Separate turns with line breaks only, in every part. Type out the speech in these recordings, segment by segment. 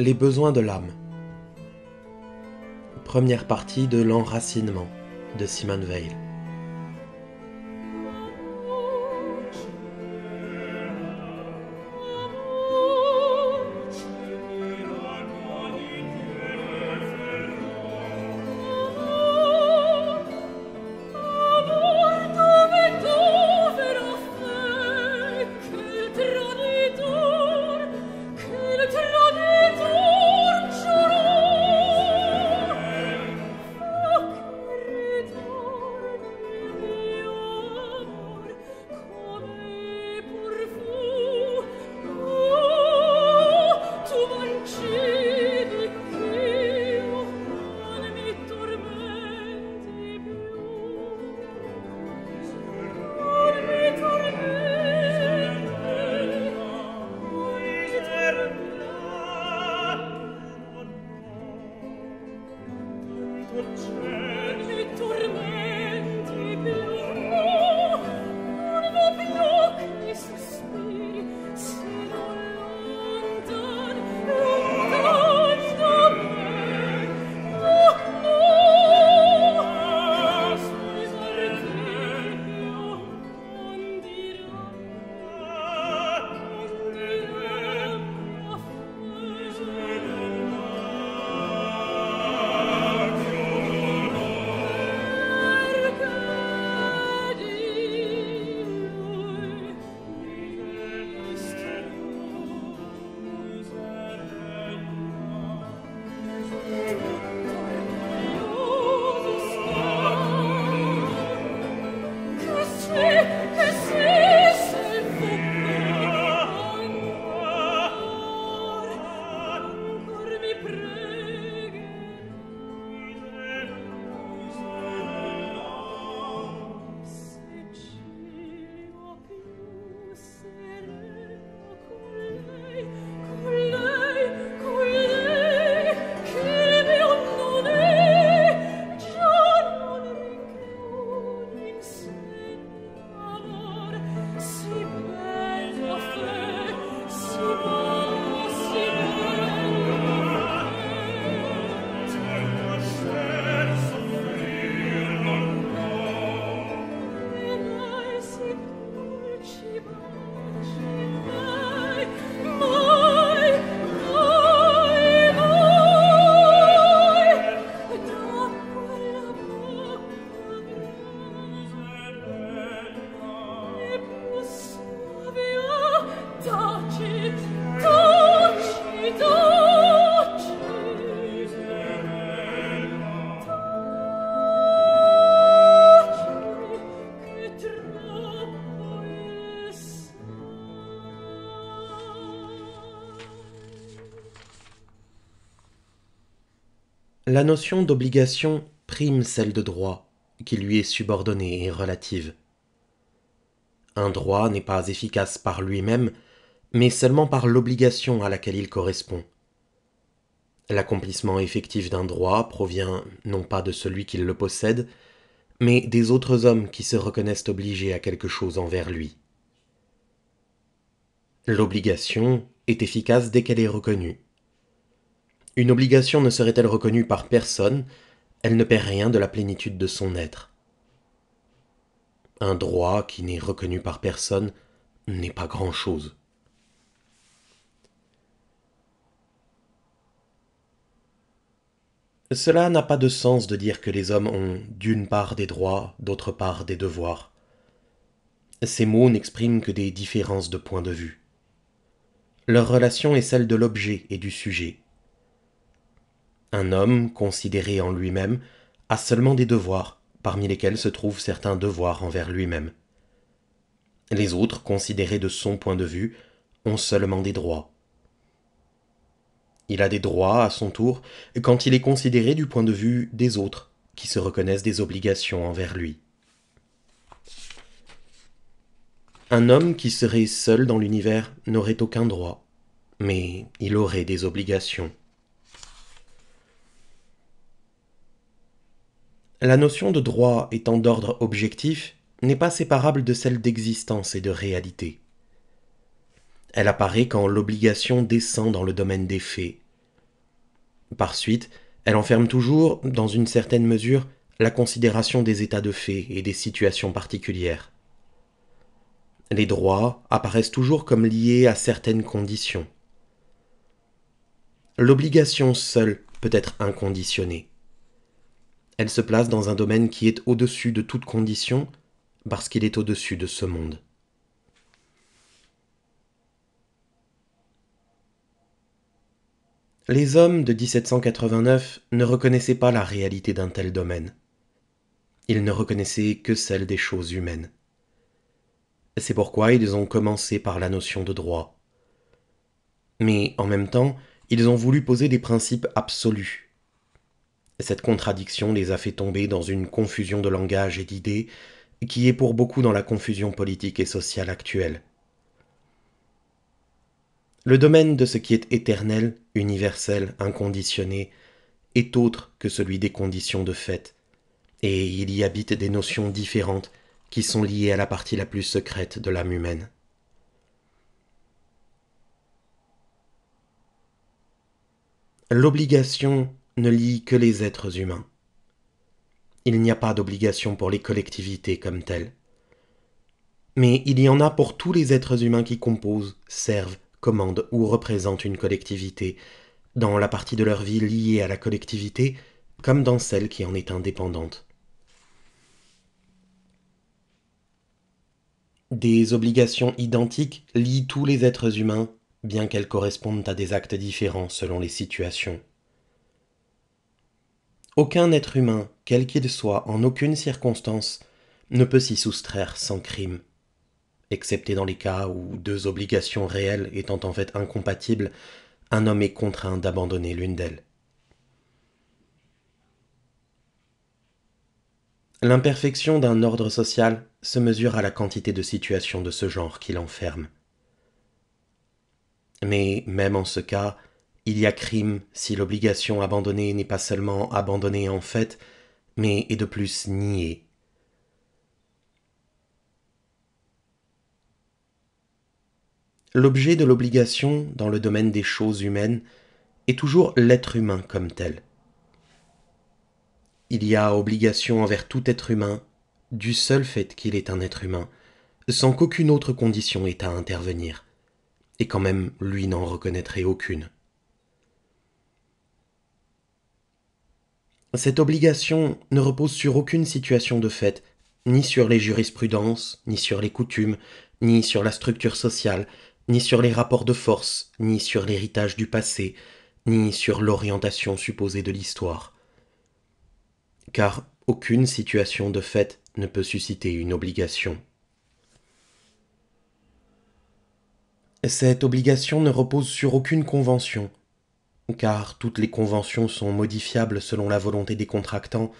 Les besoins de l'âme. Première partie de l'enracinement de Simone Veil. La notion d'obligation prime celle de droit, qui lui est subordonnée et relative. Un droit n'est pas efficace par lui-même, mais seulement par l'obligation à laquelle il correspond. L'accomplissement effectif d'un droit provient non pas de celui qui le possède, mais des autres hommes qui se reconnaissent obligés à quelque chose envers lui. L'obligation est efficace dès qu'elle est reconnue. Une obligation ne serait-elle reconnue par personne, elle ne perd rien de la plénitude de son être. Un droit qui n'est reconnu par personne n'est pas grand-chose. Cela n'a pas de sens de dire que les hommes ont d'une part des droits, d'autre part des devoirs. Ces mots n'expriment que des différences de point de vue. Leur relation est celle de l'objet et du sujet. Un homme, considéré en lui-même, a seulement des devoirs, parmi lesquels se trouvent certains devoirs envers lui-même. Les autres, considérés de son point de vue, ont seulement des droits. Il a des droits, à son tour, quand il est considéré du point de vue des autres, qui se reconnaissent des obligations envers lui. Un homme qui serait seul dans l'univers n'aurait aucun droit, mais il aurait des obligations. La notion de droit étant d'ordre objectif, n'est pas séparable de celle d'existence et de réalité. Elle apparaît quand l'obligation descend dans le domaine des faits. Par suite, elle enferme toujours, dans une certaine mesure, la considération des états de fait et des situations particulières. Les droits apparaissent toujours comme liés à certaines conditions. L'obligation seule peut être inconditionnée elle se place dans un domaine qui est au-dessus de toute condition, parce qu'il est au-dessus de ce monde. Les hommes de 1789 ne reconnaissaient pas la réalité d'un tel domaine. Ils ne reconnaissaient que celle des choses humaines. C'est pourquoi ils ont commencé par la notion de droit. Mais en même temps, ils ont voulu poser des principes absolus cette contradiction les a fait tomber dans une confusion de langage et d'idées qui est pour beaucoup dans la confusion politique et sociale actuelle. Le domaine de ce qui est éternel, universel, inconditionné, est autre que celui des conditions de fait, et il y habite des notions différentes qui sont liées à la partie la plus secrète de l'âme humaine. L'obligation ne lie que les êtres humains. Il n'y a pas d'obligation pour les collectivités comme telles. Mais il y en a pour tous les êtres humains qui composent, servent, commandent ou représentent une collectivité, dans la partie de leur vie liée à la collectivité, comme dans celle qui en est indépendante. Des obligations identiques lient tous les êtres humains, bien qu'elles correspondent à des actes différents selon les situations. Aucun être humain, quel qu'il soit, en aucune circonstance, ne peut s'y soustraire sans crime, excepté dans les cas où deux obligations réelles étant en fait incompatibles, un homme est contraint d'abandonner l'une d'elles. L'imperfection d'un ordre social se mesure à la quantité de situations de ce genre qu'il enferme. Mais même en ce cas, il y a crime si l'obligation abandonnée n'est pas seulement abandonnée en fait, mais est de plus niée. L'objet de l'obligation dans le domaine des choses humaines est toujours l'être humain comme tel. Il y a obligation envers tout être humain du seul fait qu'il est un être humain, sans qu'aucune autre condition ait à intervenir, et quand même lui n'en reconnaîtrait aucune. Cette obligation ne repose sur aucune situation de fait, ni sur les jurisprudences, ni sur les coutumes, ni sur la structure sociale, ni sur les rapports de force, ni sur l'héritage du passé, ni sur l'orientation supposée de l'histoire. Car aucune situation de fait ne peut susciter une obligation. Cette obligation ne repose sur aucune convention, car toutes les conventions sont modifiables selon la volonté des contractants,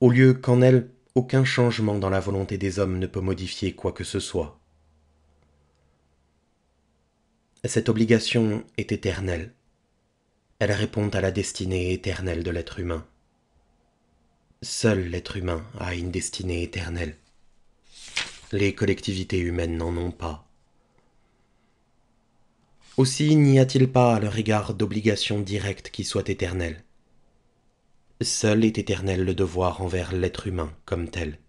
au lieu qu'en elles, aucun changement dans la volonté des hommes ne peut modifier quoi que ce soit. Cette obligation est éternelle. Elle répond à la destinée éternelle de l'être humain. Seul l'être humain a une destinée éternelle. Les collectivités humaines n'en ont pas. Aussi n'y a-t-il pas à leur égard d'obligation directe qui soit éternelle. Seul est éternel le devoir envers l'être humain comme tel.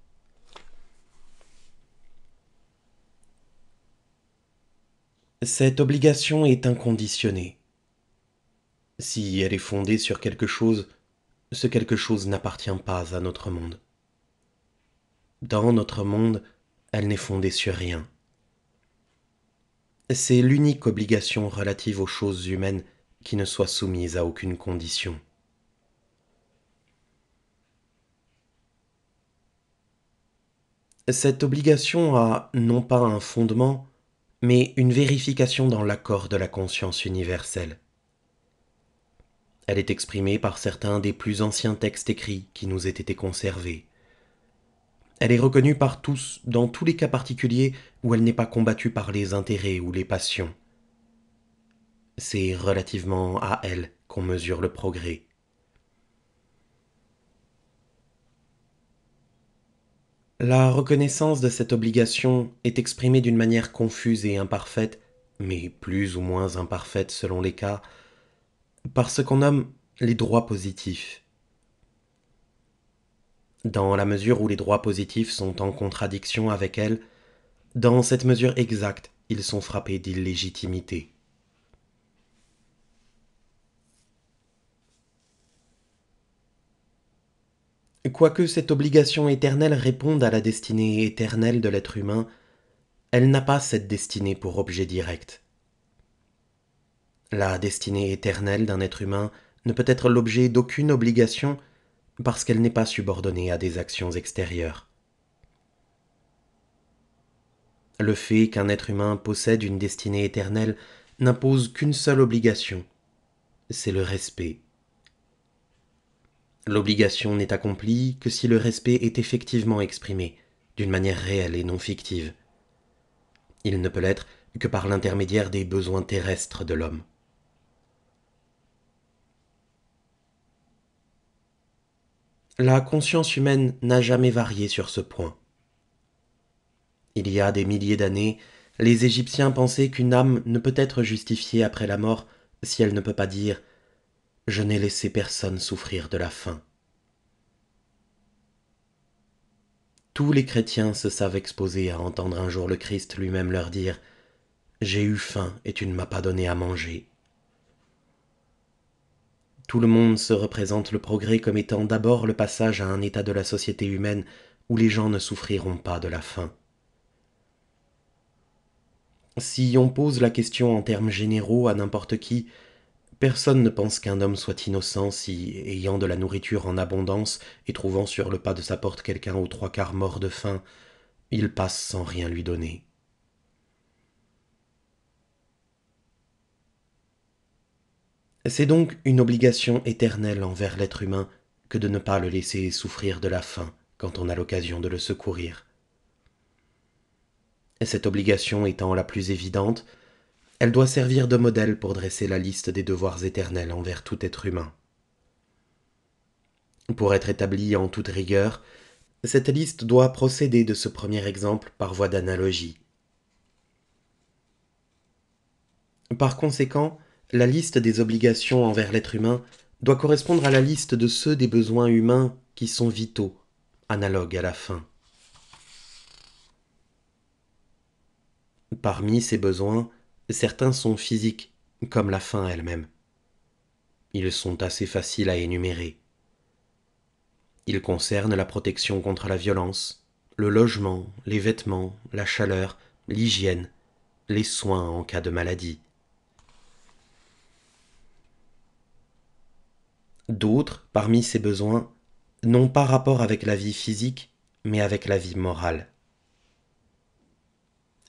Cette obligation est inconditionnée. Si elle est fondée sur quelque chose, ce quelque chose n'appartient pas à notre monde. Dans notre monde, elle n'est fondée sur rien. C'est l'unique obligation relative aux choses humaines qui ne soit soumise à aucune condition. Cette obligation a non pas un fondement, mais une vérification dans l'accord de la conscience universelle. Elle est exprimée par certains des plus anciens textes écrits qui nous aient été conservés, elle est reconnue par tous dans tous les cas particuliers où elle n'est pas combattue par les intérêts ou les passions. C'est relativement à elle qu'on mesure le progrès. La reconnaissance de cette obligation est exprimée d'une manière confuse et imparfaite, mais plus ou moins imparfaite selon les cas, par ce qu'on nomme les droits positifs dans la mesure où les droits positifs sont en contradiction avec elle, dans cette mesure exacte, ils sont frappés d'illégitimité. Quoique cette obligation éternelle réponde à la destinée éternelle de l'être humain, elle n'a pas cette destinée pour objet direct. La destinée éternelle d'un être humain ne peut être l'objet d'aucune obligation parce qu'elle n'est pas subordonnée à des actions extérieures. Le fait qu'un être humain possède une destinée éternelle n'impose qu'une seule obligation, c'est le respect. L'obligation n'est accomplie que si le respect est effectivement exprimé, d'une manière réelle et non fictive. Il ne peut l'être que par l'intermédiaire des besoins terrestres de l'homme. La conscience humaine n'a jamais varié sur ce point. Il y a des milliers d'années, les Égyptiens pensaient qu'une âme ne peut être justifiée après la mort si elle ne peut pas dire Je n'ai laissé personne souffrir de la faim. Tous les chrétiens se savent exposés à entendre un jour le Christ lui-même leur dire J'ai eu faim et tu ne m'as pas donné à manger. Tout le monde se représente le progrès comme étant d'abord le passage à un état de la société humaine où les gens ne souffriront pas de la faim. Si on pose la question en termes généraux à n'importe qui, personne ne pense qu'un homme soit innocent si, ayant de la nourriture en abondance et trouvant sur le pas de sa porte quelqu'un aux trois quarts mort de faim, il passe sans rien lui donner. C'est donc une obligation éternelle envers l'être humain que de ne pas le laisser souffrir de la faim quand on a l'occasion de le secourir. Cette obligation étant la plus évidente, elle doit servir de modèle pour dresser la liste des devoirs éternels envers tout être humain. Pour être établie en toute rigueur, cette liste doit procéder de ce premier exemple par voie d'analogie. Par conséquent, la liste des obligations envers l'être humain doit correspondre à la liste de ceux des besoins humains qui sont vitaux, analogues à la faim. Parmi ces besoins, certains sont physiques, comme la faim elle-même. Ils sont assez faciles à énumérer. Ils concernent la protection contre la violence, le logement, les vêtements, la chaleur, l'hygiène, les soins en cas de maladie, D'autres, parmi ces besoins, n'ont pas rapport avec la vie physique, mais avec la vie morale.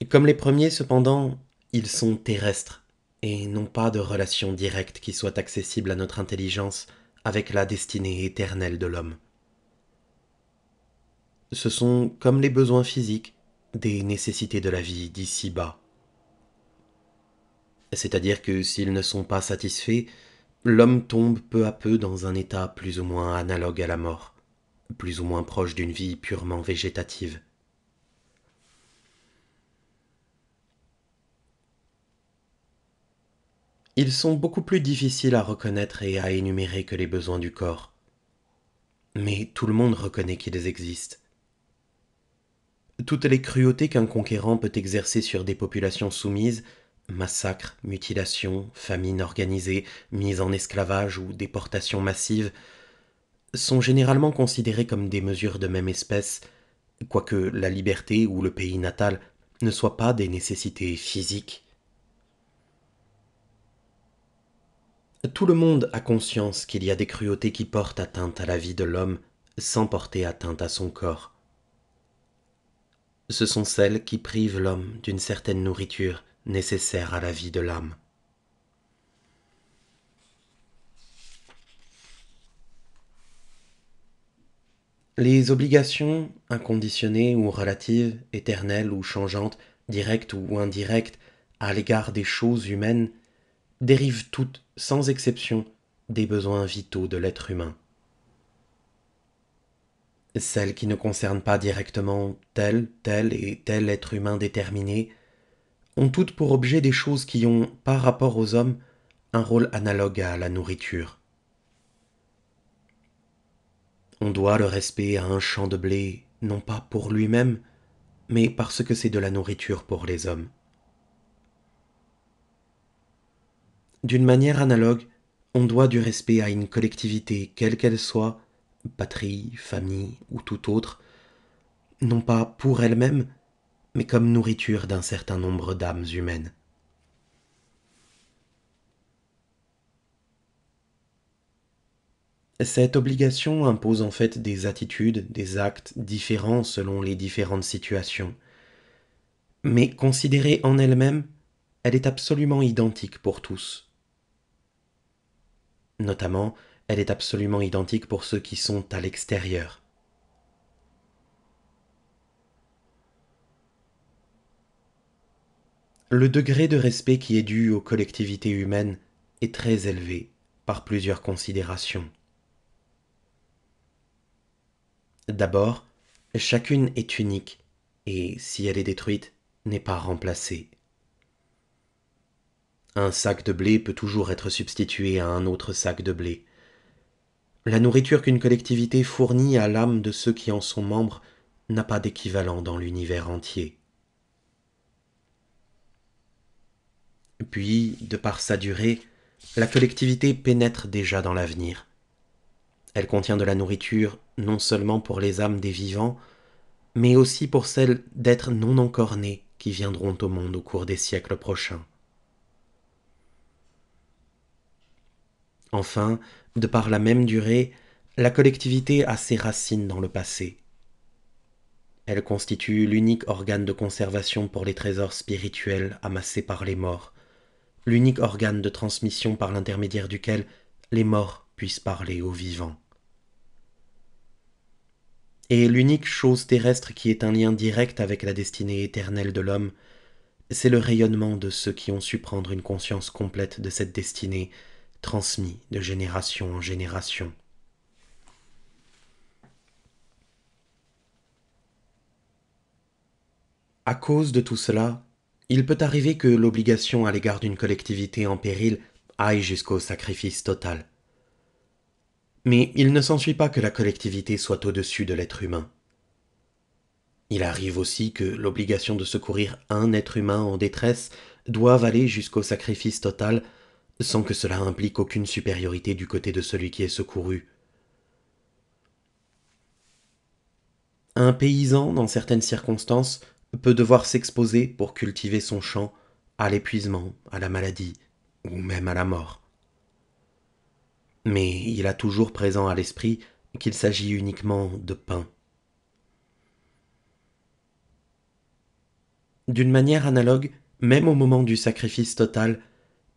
Comme les premiers, cependant, ils sont terrestres et n'ont pas de relation directe qui soit accessible à notre intelligence avec la destinée éternelle de l'homme. Ce sont, comme les besoins physiques, des nécessités de la vie d'ici-bas. C'est-à-dire que s'ils ne sont pas satisfaits, l'homme tombe peu à peu dans un état plus ou moins analogue à la mort, plus ou moins proche d'une vie purement végétative. Ils sont beaucoup plus difficiles à reconnaître et à énumérer que les besoins du corps. Mais tout le monde reconnaît qu'ils existent. Toutes les cruautés qu'un conquérant peut exercer sur des populations soumises Massacres, mutilations, famines organisées, mises en esclavage ou déportations massives, sont généralement considérées comme des mesures de même espèce, quoique la liberté ou le pays natal ne soient pas des nécessités physiques. Tout le monde a conscience qu'il y a des cruautés qui portent atteinte à la vie de l'homme sans porter atteinte à son corps. Ce sont celles qui privent l'homme d'une certaine nourriture, nécessaires à la vie de l'âme. Les obligations inconditionnées ou relatives, éternelles ou changeantes, directes ou indirectes, à l'égard des choses humaines, dérivent toutes, sans exception, des besoins vitaux de l'être humain. Celles qui ne concernent pas directement tel, tel et tel être humain déterminé ont toutes pour objet des choses qui ont, par rapport aux hommes, un rôle analogue à la nourriture. On doit le respect à un champ de blé, non pas pour lui-même, mais parce que c'est de la nourriture pour les hommes. D'une manière analogue, on doit du respect à une collectivité, quelle qu'elle soit, patrie, famille ou tout autre, non pas pour elle-même, mais comme nourriture d'un certain nombre d'âmes humaines. Cette obligation impose en fait des attitudes, des actes différents selon les différentes situations. Mais considérée en elle-même, elle est absolument identique pour tous. Notamment, elle est absolument identique pour ceux qui sont à l'extérieur. Le degré de respect qui est dû aux collectivités humaines est très élevé par plusieurs considérations. D'abord, chacune est unique et si elle est détruite, n'est pas remplacée. Un sac de blé peut toujours être substitué à un autre sac de blé. La nourriture qu'une collectivité fournit à l'âme de ceux qui en sont membres n'a pas d'équivalent dans l'univers entier. Puis, de par sa durée, la collectivité pénètre déjà dans l'avenir. Elle contient de la nourriture non seulement pour les âmes des vivants, mais aussi pour celles d'êtres non encore nés qui viendront au monde au cours des siècles prochains. Enfin, de par la même durée, la collectivité a ses racines dans le passé. Elle constitue l'unique organe de conservation pour les trésors spirituels amassés par les morts, l'unique organe de transmission par l'intermédiaire duquel les morts puissent parler aux vivants. Et l'unique chose terrestre qui est un lien direct avec la destinée éternelle de l'homme, c'est le rayonnement de ceux qui ont su prendre une conscience complète de cette destinée, transmise de génération en génération. À cause de tout cela, il peut arriver que l'obligation à l'égard d'une collectivité en péril aille jusqu'au sacrifice total. Mais il ne s'ensuit pas que la collectivité soit au-dessus de l'être humain. Il arrive aussi que l'obligation de secourir un être humain en détresse doive aller jusqu'au sacrifice total sans que cela implique aucune supériorité du côté de celui qui est secouru. Un paysan, dans certaines circonstances, peut devoir s'exposer pour cultiver son champ à l'épuisement, à la maladie, ou même à la mort. Mais il a toujours présent à l'esprit qu'il s'agit uniquement de pain. D'une manière analogue, même au moment du sacrifice total,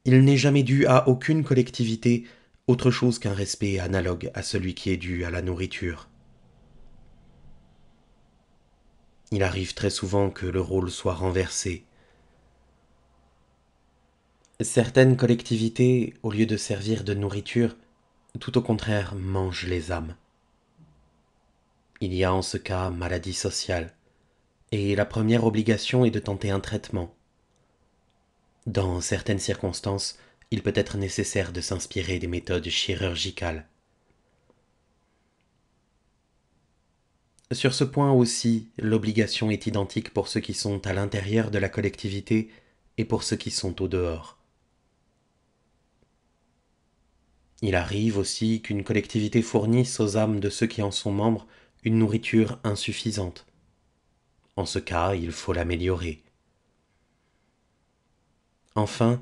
il n'est jamais dû à aucune collectivité autre chose qu'un respect analogue à celui qui est dû à la nourriture. Il arrive très souvent que le rôle soit renversé. Certaines collectivités, au lieu de servir de nourriture, tout au contraire mangent les âmes. Il y a en ce cas maladie sociale, et la première obligation est de tenter un traitement. Dans certaines circonstances, il peut être nécessaire de s'inspirer des méthodes chirurgicales. Sur ce point aussi, l'obligation est identique pour ceux qui sont à l'intérieur de la collectivité et pour ceux qui sont au dehors. Il arrive aussi qu'une collectivité fournisse aux âmes de ceux qui en sont membres une nourriture insuffisante. En ce cas, il faut l'améliorer. Enfin,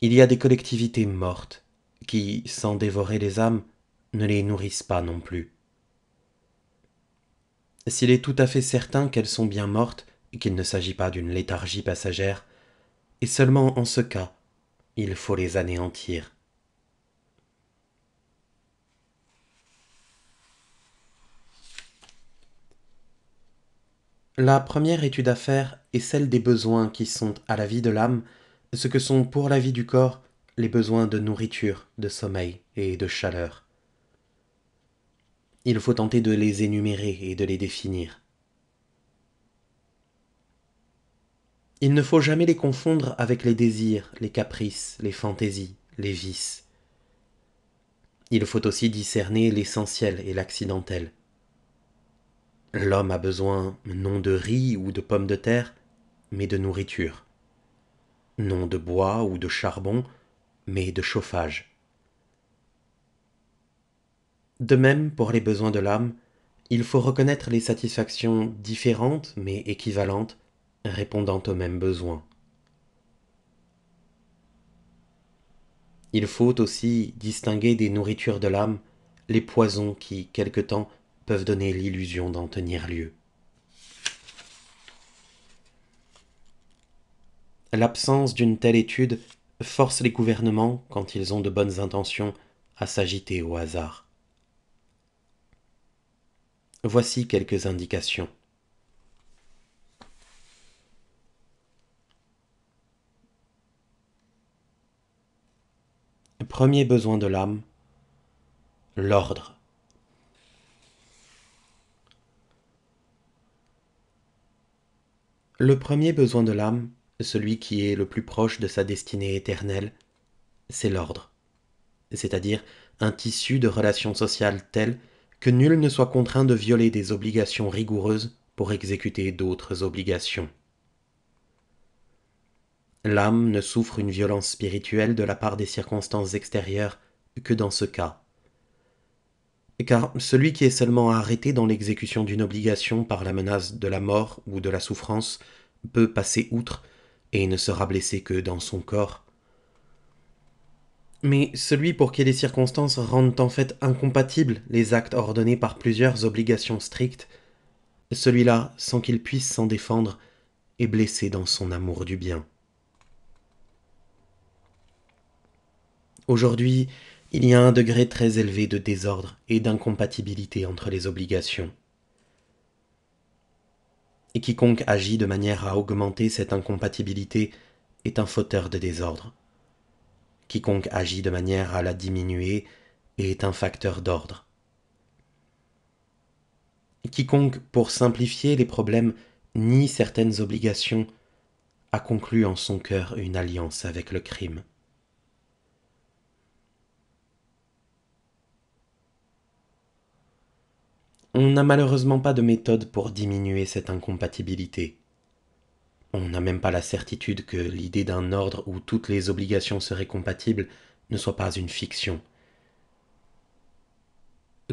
il y a des collectivités mortes qui, sans dévorer les âmes, ne les nourrissent pas non plus s'il est tout à fait certain qu'elles sont bien mortes et qu'il ne s'agit pas d'une léthargie passagère, et seulement en ce cas, il faut les anéantir. La première étude à faire est celle des besoins qui sont à la vie de l'âme ce que sont pour la vie du corps les besoins de nourriture, de sommeil et de chaleur il faut tenter de les énumérer et de les définir. Il ne faut jamais les confondre avec les désirs, les caprices, les fantaisies, les vices. Il faut aussi discerner l'essentiel et l'accidentel. L'homme a besoin non de riz ou de pommes de terre, mais de nourriture. Non de bois ou de charbon, mais de chauffage. De même, pour les besoins de l'âme, il faut reconnaître les satisfactions différentes mais équivalentes répondant aux mêmes besoins. Il faut aussi distinguer des nourritures de l'âme les poisons qui, quelque temps, peuvent donner l'illusion d'en tenir lieu. L'absence d'une telle étude force les gouvernements, quand ils ont de bonnes intentions, à s'agiter au hasard. Voici quelques indications. Premier besoin de l'âme, l'ordre. Le premier besoin de l'âme, celui qui est le plus proche de sa destinée éternelle, c'est l'ordre, c'est-à-dire un tissu de relations sociales telles que nul ne soit contraint de violer des obligations rigoureuses pour exécuter d'autres obligations. L'âme ne souffre une violence spirituelle de la part des circonstances extérieures que dans ce cas. Car celui qui est seulement arrêté dans l'exécution d'une obligation par la menace de la mort ou de la souffrance peut passer outre et ne sera blessé que dans son corps, mais celui pour qui les circonstances rendent en fait incompatibles les actes ordonnés par plusieurs obligations strictes, celui-là, sans qu'il puisse s'en défendre, est blessé dans son amour du bien. Aujourd'hui, il y a un degré très élevé de désordre et d'incompatibilité entre les obligations. Et quiconque agit de manière à augmenter cette incompatibilité est un fauteur de désordre. Quiconque agit de manière à la diminuer est un facteur d'ordre. Quiconque, pour simplifier les problèmes, nie certaines obligations, a conclu en son cœur une alliance avec le crime. On n'a malheureusement pas de méthode pour diminuer cette incompatibilité. On n'a même pas la certitude que l'idée d'un ordre où toutes les obligations seraient compatibles ne soit pas une fiction.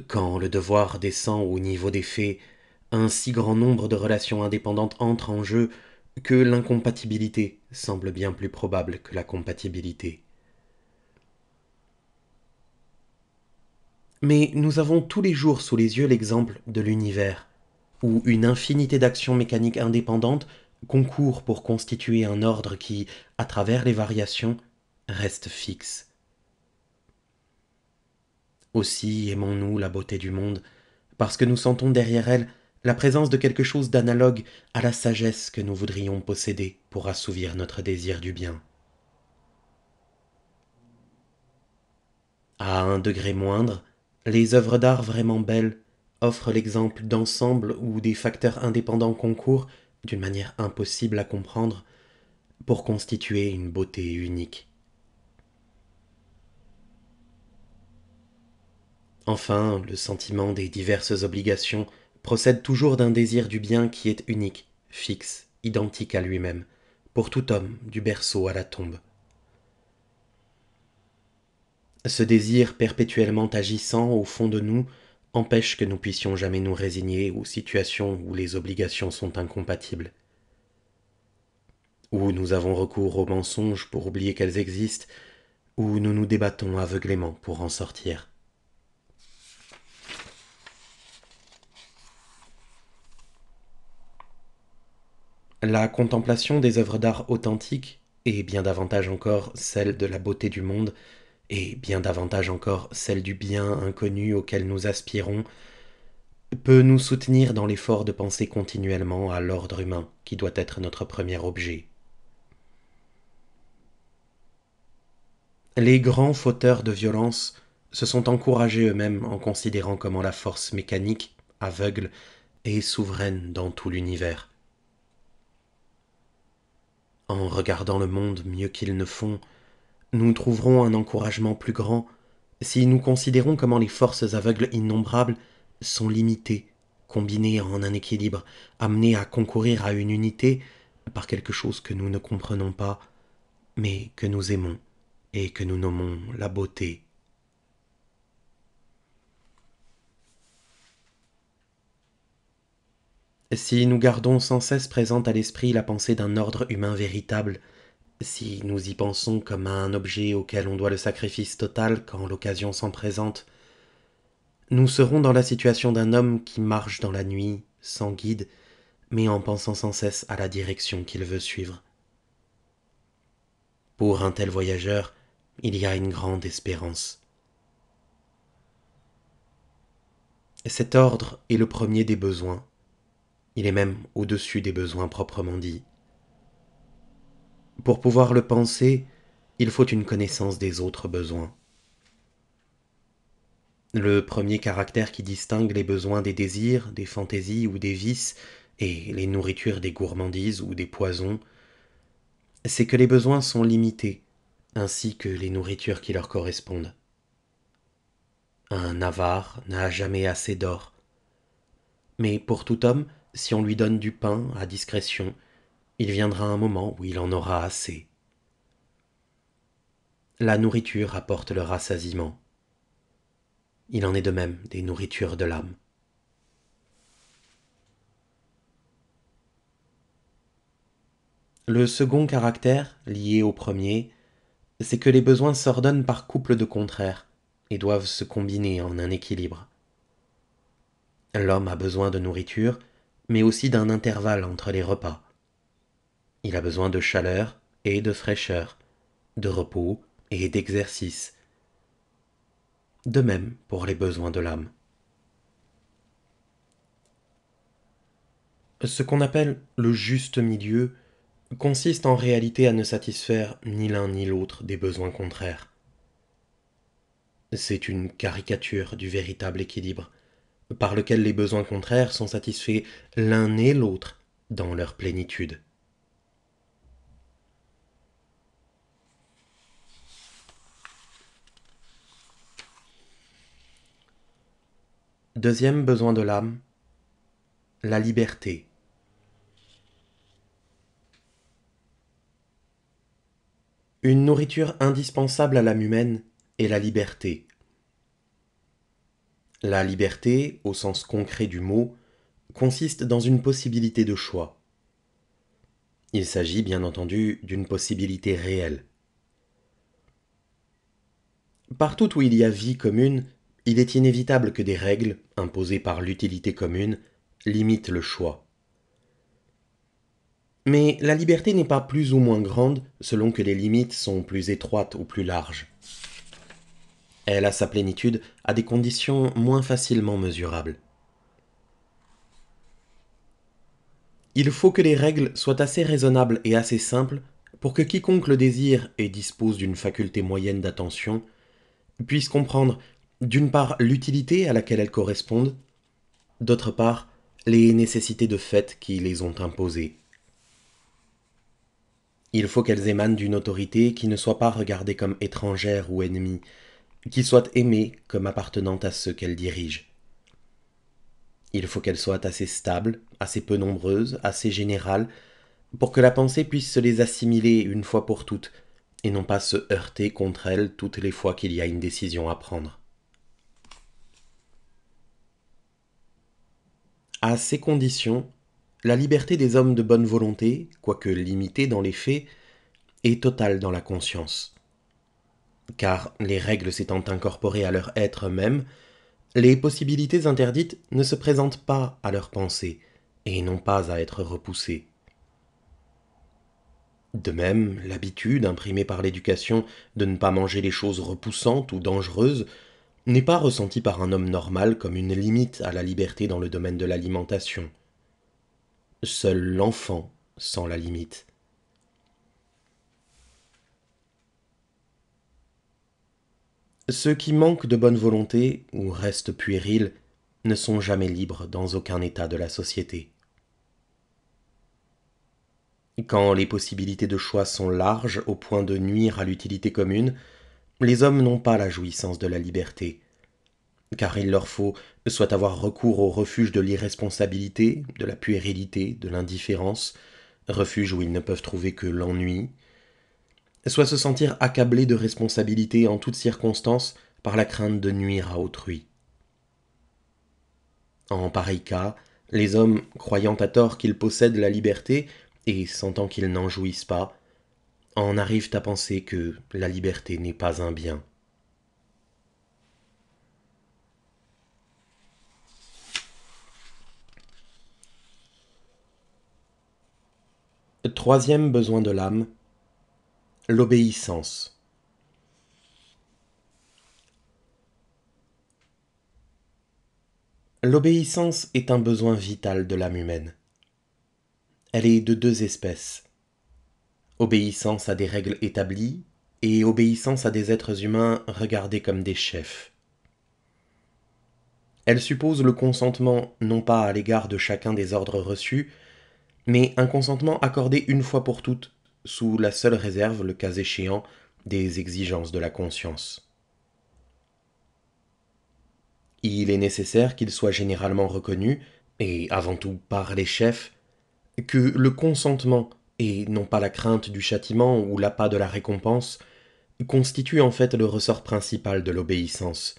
Quand le devoir descend au niveau des faits, un si grand nombre de relations indépendantes entrent en jeu que l'incompatibilité semble bien plus probable que la compatibilité. Mais nous avons tous les jours sous les yeux l'exemple de l'univers, où une infinité d'actions mécaniques indépendantes concours pour constituer un ordre qui, à travers les variations, reste fixe. Aussi aimons-nous la beauté du monde, parce que nous sentons derrière elle la présence de quelque chose d'analogue à la sagesse que nous voudrions posséder pour assouvir notre désir du bien. À un degré moindre, les œuvres d'art vraiment belles offrent l'exemple d'ensemble où des facteurs indépendants concourent d'une manière impossible à comprendre, pour constituer une beauté unique. Enfin, le sentiment des diverses obligations procède toujours d'un désir du bien qui est unique, fixe, identique à lui-même, pour tout homme, du berceau à la tombe. Ce désir perpétuellement agissant au fond de nous empêche que nous puissions jamais nous résigner aux situations où les obligations sont incompatibles, où nous avons recours aux mensonges pour oublier qu'elles existent, où nous nous débattons aveuglément pour en sortir. La contemplation des œuvres d'art authentiques, et bien davantage encore celle de la beauté du monde, et bien davantage encore celle du bien inconnu auquel nous aspirons, peut nous soutenir dans l'effort de penser continuellement à l'ordre humain qui doit être notre premier objet. Les grands fauteurs de violence se sont encouragés eux-mêmes en considérant comment la force mécanique, aveugle, est souveraine dans tout l'univers. En regardant le monde mieux qu'ils ne font, nous trouverons un encouragement plus grand si nous considérons comment les forces aveugles innombrables sont limitées, combinées en un équilibre, amenées à concourir à une unité par quelque chose que nous ne comprenons pas, mais que nous aimons et que nous nommons la beauté. Si nous gardons sans cesse présente à l'esprit la pensée d'un ordre humain véritable, si nous y pensons comme à un objet auquel on doit le sacrifice total quand l'occasion s'en présente, nous serons dans la situation d'un homme qui marche dans la nuit, sans guide, mais en pensant sans cesse à la direction qu'il veut suivre. Pour un tel voyageur, il y a une grande espérance. Cet ordre est le premier des besoins. Il est même au-dessus des besoins proprement dits. Pour pouvoir le penser, il faut une connaissance des autres besoins. Le premier caractère qui distingue les besoins des désirs, des fantaisies ou des vices, et les nourritures des gourmandises ou des poisons, c'est que les besoins sont limités, ainsi que les nourritures qui leur correspondent. Un avare n'a jamais assez d'or. Mais pour tout homme, si on lui donne du pain à discrétion, il viendra un moment où il en aura assez. La nourriture apporte le rassasiement. Il en est de même des nourritures de l'âme. Le second caractère, lié au premier, c'est que les besoins s'ordonnent par couple de contraires et doivent se combiner en un équilibre. L'homme a besoin de nourriture, mais aussi d'un intervalle entre les repas. Il a besoin de chaleur et de fraîcheur, de repos et d'exercice. De même pour les besoins de l'âme. Ce qu'on appelle le juste milieu consiste en réalité à ne satisfaire ni l'un ni l'autre des besoins contraires. C'est une caricature du véritable équilibre, par lequel les besoins contraires sont satisfaits l'un et l'autre dans leur plénitude. Deuxième besoin de l'âme, la liberté. Une nourriture indispensable à l'âme humaine est la liberté. La liberté, au sens concret du mot, consiste dans une possibilité de choix. Il s'agit bien entendu d'une possibilité réelle. Partout où il y a vie commune, il est inévitable que des règles, imposées par l'utilité commune, limitent le choix. Mais la liberté n'est pas plus ou moins grande selon que les limites sont plus étroites ou plus larges. Elle a sa plénitude à des conditions moins facilement mesurables. Il faut que les règles soient assez raisonnables et assez simples pour que quiconque le désire et dispose d'une faculté moyenne d'attention puisse comprendre d'une part l'utilité à laquelle elles correspondent, d'autre part les nécessités de fait qui les ont imposées. Il faut qu'elles émanent d'une autorité qui ne soit pas regardée comme étrangère ou ennemie, qui soit aimée comme appartenant à ceux qu'elle dirigent. Il faut qu'elles soient assez stables, assez peu nombreuses, assez générales, pour que la pensée puisse se les assimiler une fois pour toutes, et non pas se heurter contre elles toutes les fois qu'il y a une décision à prendre. À ces conditions, la liberté des hommes de bonne volonté, quoique limitée dans les faits, est totale dans la conscience. Car, les règles s'étant incorporées à leur être même, les possibilités interdites ne se présentent pas à leur pensée et n'ont pas à être repoussées. De même, l'habitude imprimée par l'éducation de ne pas manger les choses repoussantes ou dangereuses n'est pas ressenti par un homme normal comme une limite à la liberté dans le domaine de l'alimentation. Seul l'enfant sent la limite. Ceux qui manquent de bonne volonté ou restent puérils ne sont jamais libres dans aucun état de la société. Quand les possibilités de choix sont larges au point de nuire à l'utilité commune, les hommes n'ont pas la jouissance de la liberté, car il leur faut soit avoir recours au refuge de l'irresponsabilité, de la puérilité, de l'indifférence, refuge où ils ne peuvent trouver que l'ennui, soit se sentir accablés de responsabilité en toutes circonstances par la crainte de nuire à autrui. En pareil cas, les hommes, croyant à tort qu'ils possèdent la liberté, et sentant qu'ils n'en jouissent pas, en arrivent à penser que la liberté n'est pas un bien. Troisième besoin de l'âme, l'obéissance. L'obéissance est un besoin vital de l'âme humaine. Elle est de deux espèces, obéissance à des règles établies et obéissance à des êtres humains regardés comme des chefs. Elle suppose le consentement non pas à l'égard de chacun des ordres reçus, mais un consentement accordé une fois pour toutes, sous la seule réserve, le cas échéant, des exigences de la conscience. Il est nécessaire qu'il soit généralement reconnu, et avant tout par les chefs, que le consentement et non pas la crainte du châtiment ou l'appât de la récompense, constitue en fait le ressort principal de l'obéissance,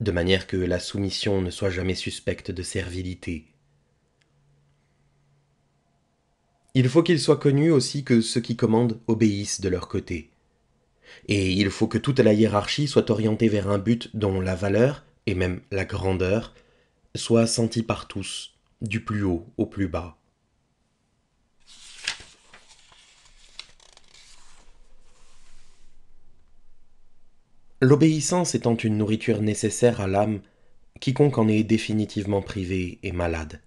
de manière que la soumission ne soit jamais suspecte de servilité. Il faut qu'il soit connu aussi que ceux qui commandent obéissent de leur côté. Et il faut que toute la hiérarchie soit orientée vers un but dont la valeur, et même la grandeur, soit sentie par tous, du plus haut au plus bas. L'obéissance étant une nourriture nécessaire à l'âme, quiconque en est définitivement privé est malade.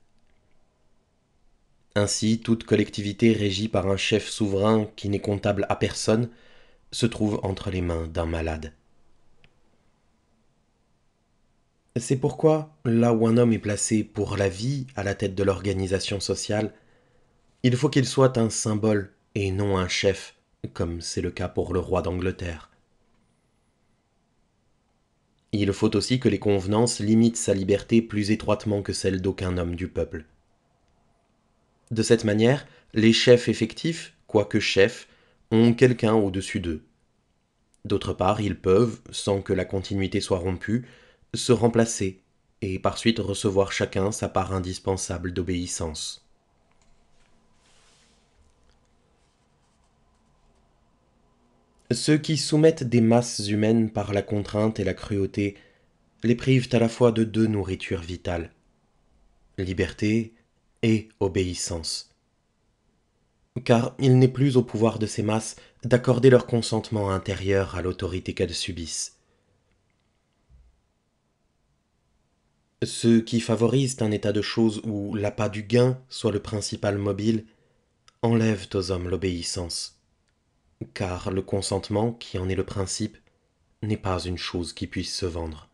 Ainsi, toute collectivité régie par un chef souverain qui n'est comptable à personne se trouve entre les mains d'un malade. C'est pourquoi, là où un homme est placé pour la vie à la tête de l'organisation sociale, il faut qu'il soit un symbole et non un chef, comme c'est le cas pour le roi d'Angleterre. Il faut aussi que les convenances limitent sa liberté plus étroitement que celle d'aucun homme du peuple. De cette manière, les chefs effectifs, quoique chefs, ont quelqu'un au-dessus d'eux. D'autre part, ils peuvent, sans que la continuité soit rompue, se remplacer et par suite recevoir chacun sa part indispensable d'obéissance. Ceux qui soumettent des masses humaines par la contrainte et la cruauté les privent à la fois de deux nourritures vitales, liberté et obéissance. Car il n'est plus au pouvoir de ces masses d'accorder leur consentement intérieur à l'autorité qu'elles subissent. Ceux qui favorisent un état de choses où l'appât du gain soit le principal mobile enlèvent aux hommes l'obéissance car le consentement, qui en est le principe, n'est pas une chose qui puisse se vendre.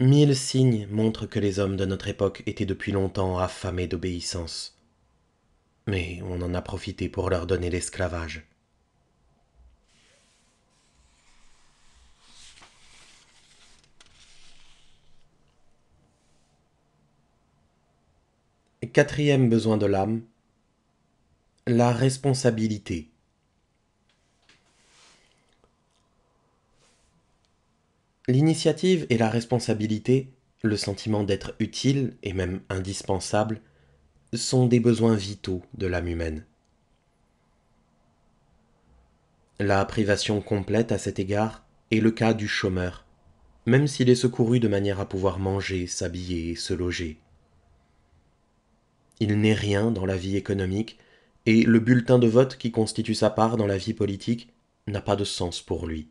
Mille signes montrent que les hommes de notre époque étaient depuis longtemps affamés d'obéissance. Mais on en a profité pour leur donner l'esclavage. Quatrième besoin de l'âme, la responsabilité. L'initiative et la responsabilité, le sentiment d'être utile et même indispensable, sont des besoins vitaux de l'âme humaine. La privation complète à cet égard est le cas du chômeur, même s'il est secouru de manière à pouvoir manger, s'habiller et se loger il n'est rien dans la vie économique, et le bulletin de vote qui constitue sa part dans la vie politique n'a pas de sens pour lui.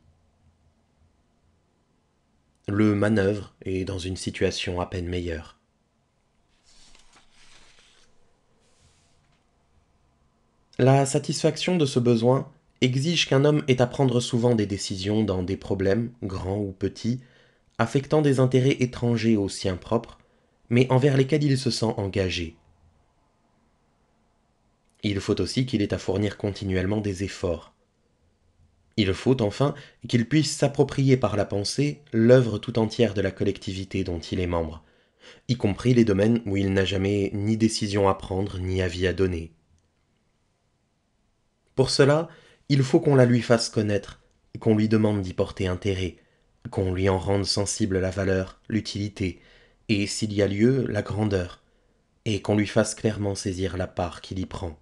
Le manœuvre est dans une situation à peine meilleure. La satisfaction de ce besoin exige qu'un homme ait à prendre souvent des décisions dans des problèmes, grands ou petits, affectant des intérêts étrangers aux siens propres, mais envers lesquels il se sent engagé. Il faut aussi qu'il ait à fournir continuellement des efforts. Il faut enfin qu'il puisse s'approprier par la pensée l'œuvre tout entière de la collectivité dont il est membre, y compris les domaines où il n'a jamais ni décision à prendre ni avis à donner. Pour cela, il faut qu'on la lui fasse connaître, qu'on lui demande d'y porter intérêt, qu'on lui en rende sensible la valeur, l'utilité, et s'il y a lieu, la grandeur, et qu'on lui fasse clairement saisir la part qu'il y prend.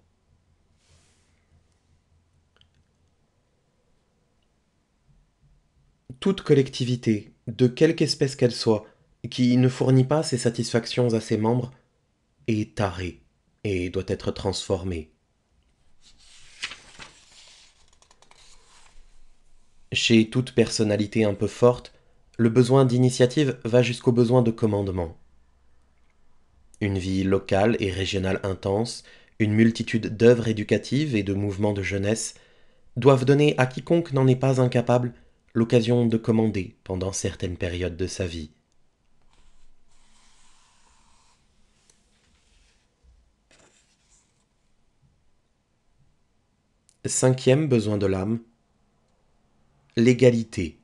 toute collectivité, de quelque espèce qu'elle soit, qui ne fournit pas ses satisfactions à ses membres, est tarée et doit être transformée. Chez toute personnalité un peu forte, le besoin d'initiative va jusqu'au besoin de commandement. Une vie locale et régionale intense, une multitude d'œuvres éducatives et de mouvements de jeunesse doivent donner à quiconque n'en est pas incapable l'occasion de commander pendant certaines périodes de sa vie. Cinquième besoin de l'âme, l'égalité.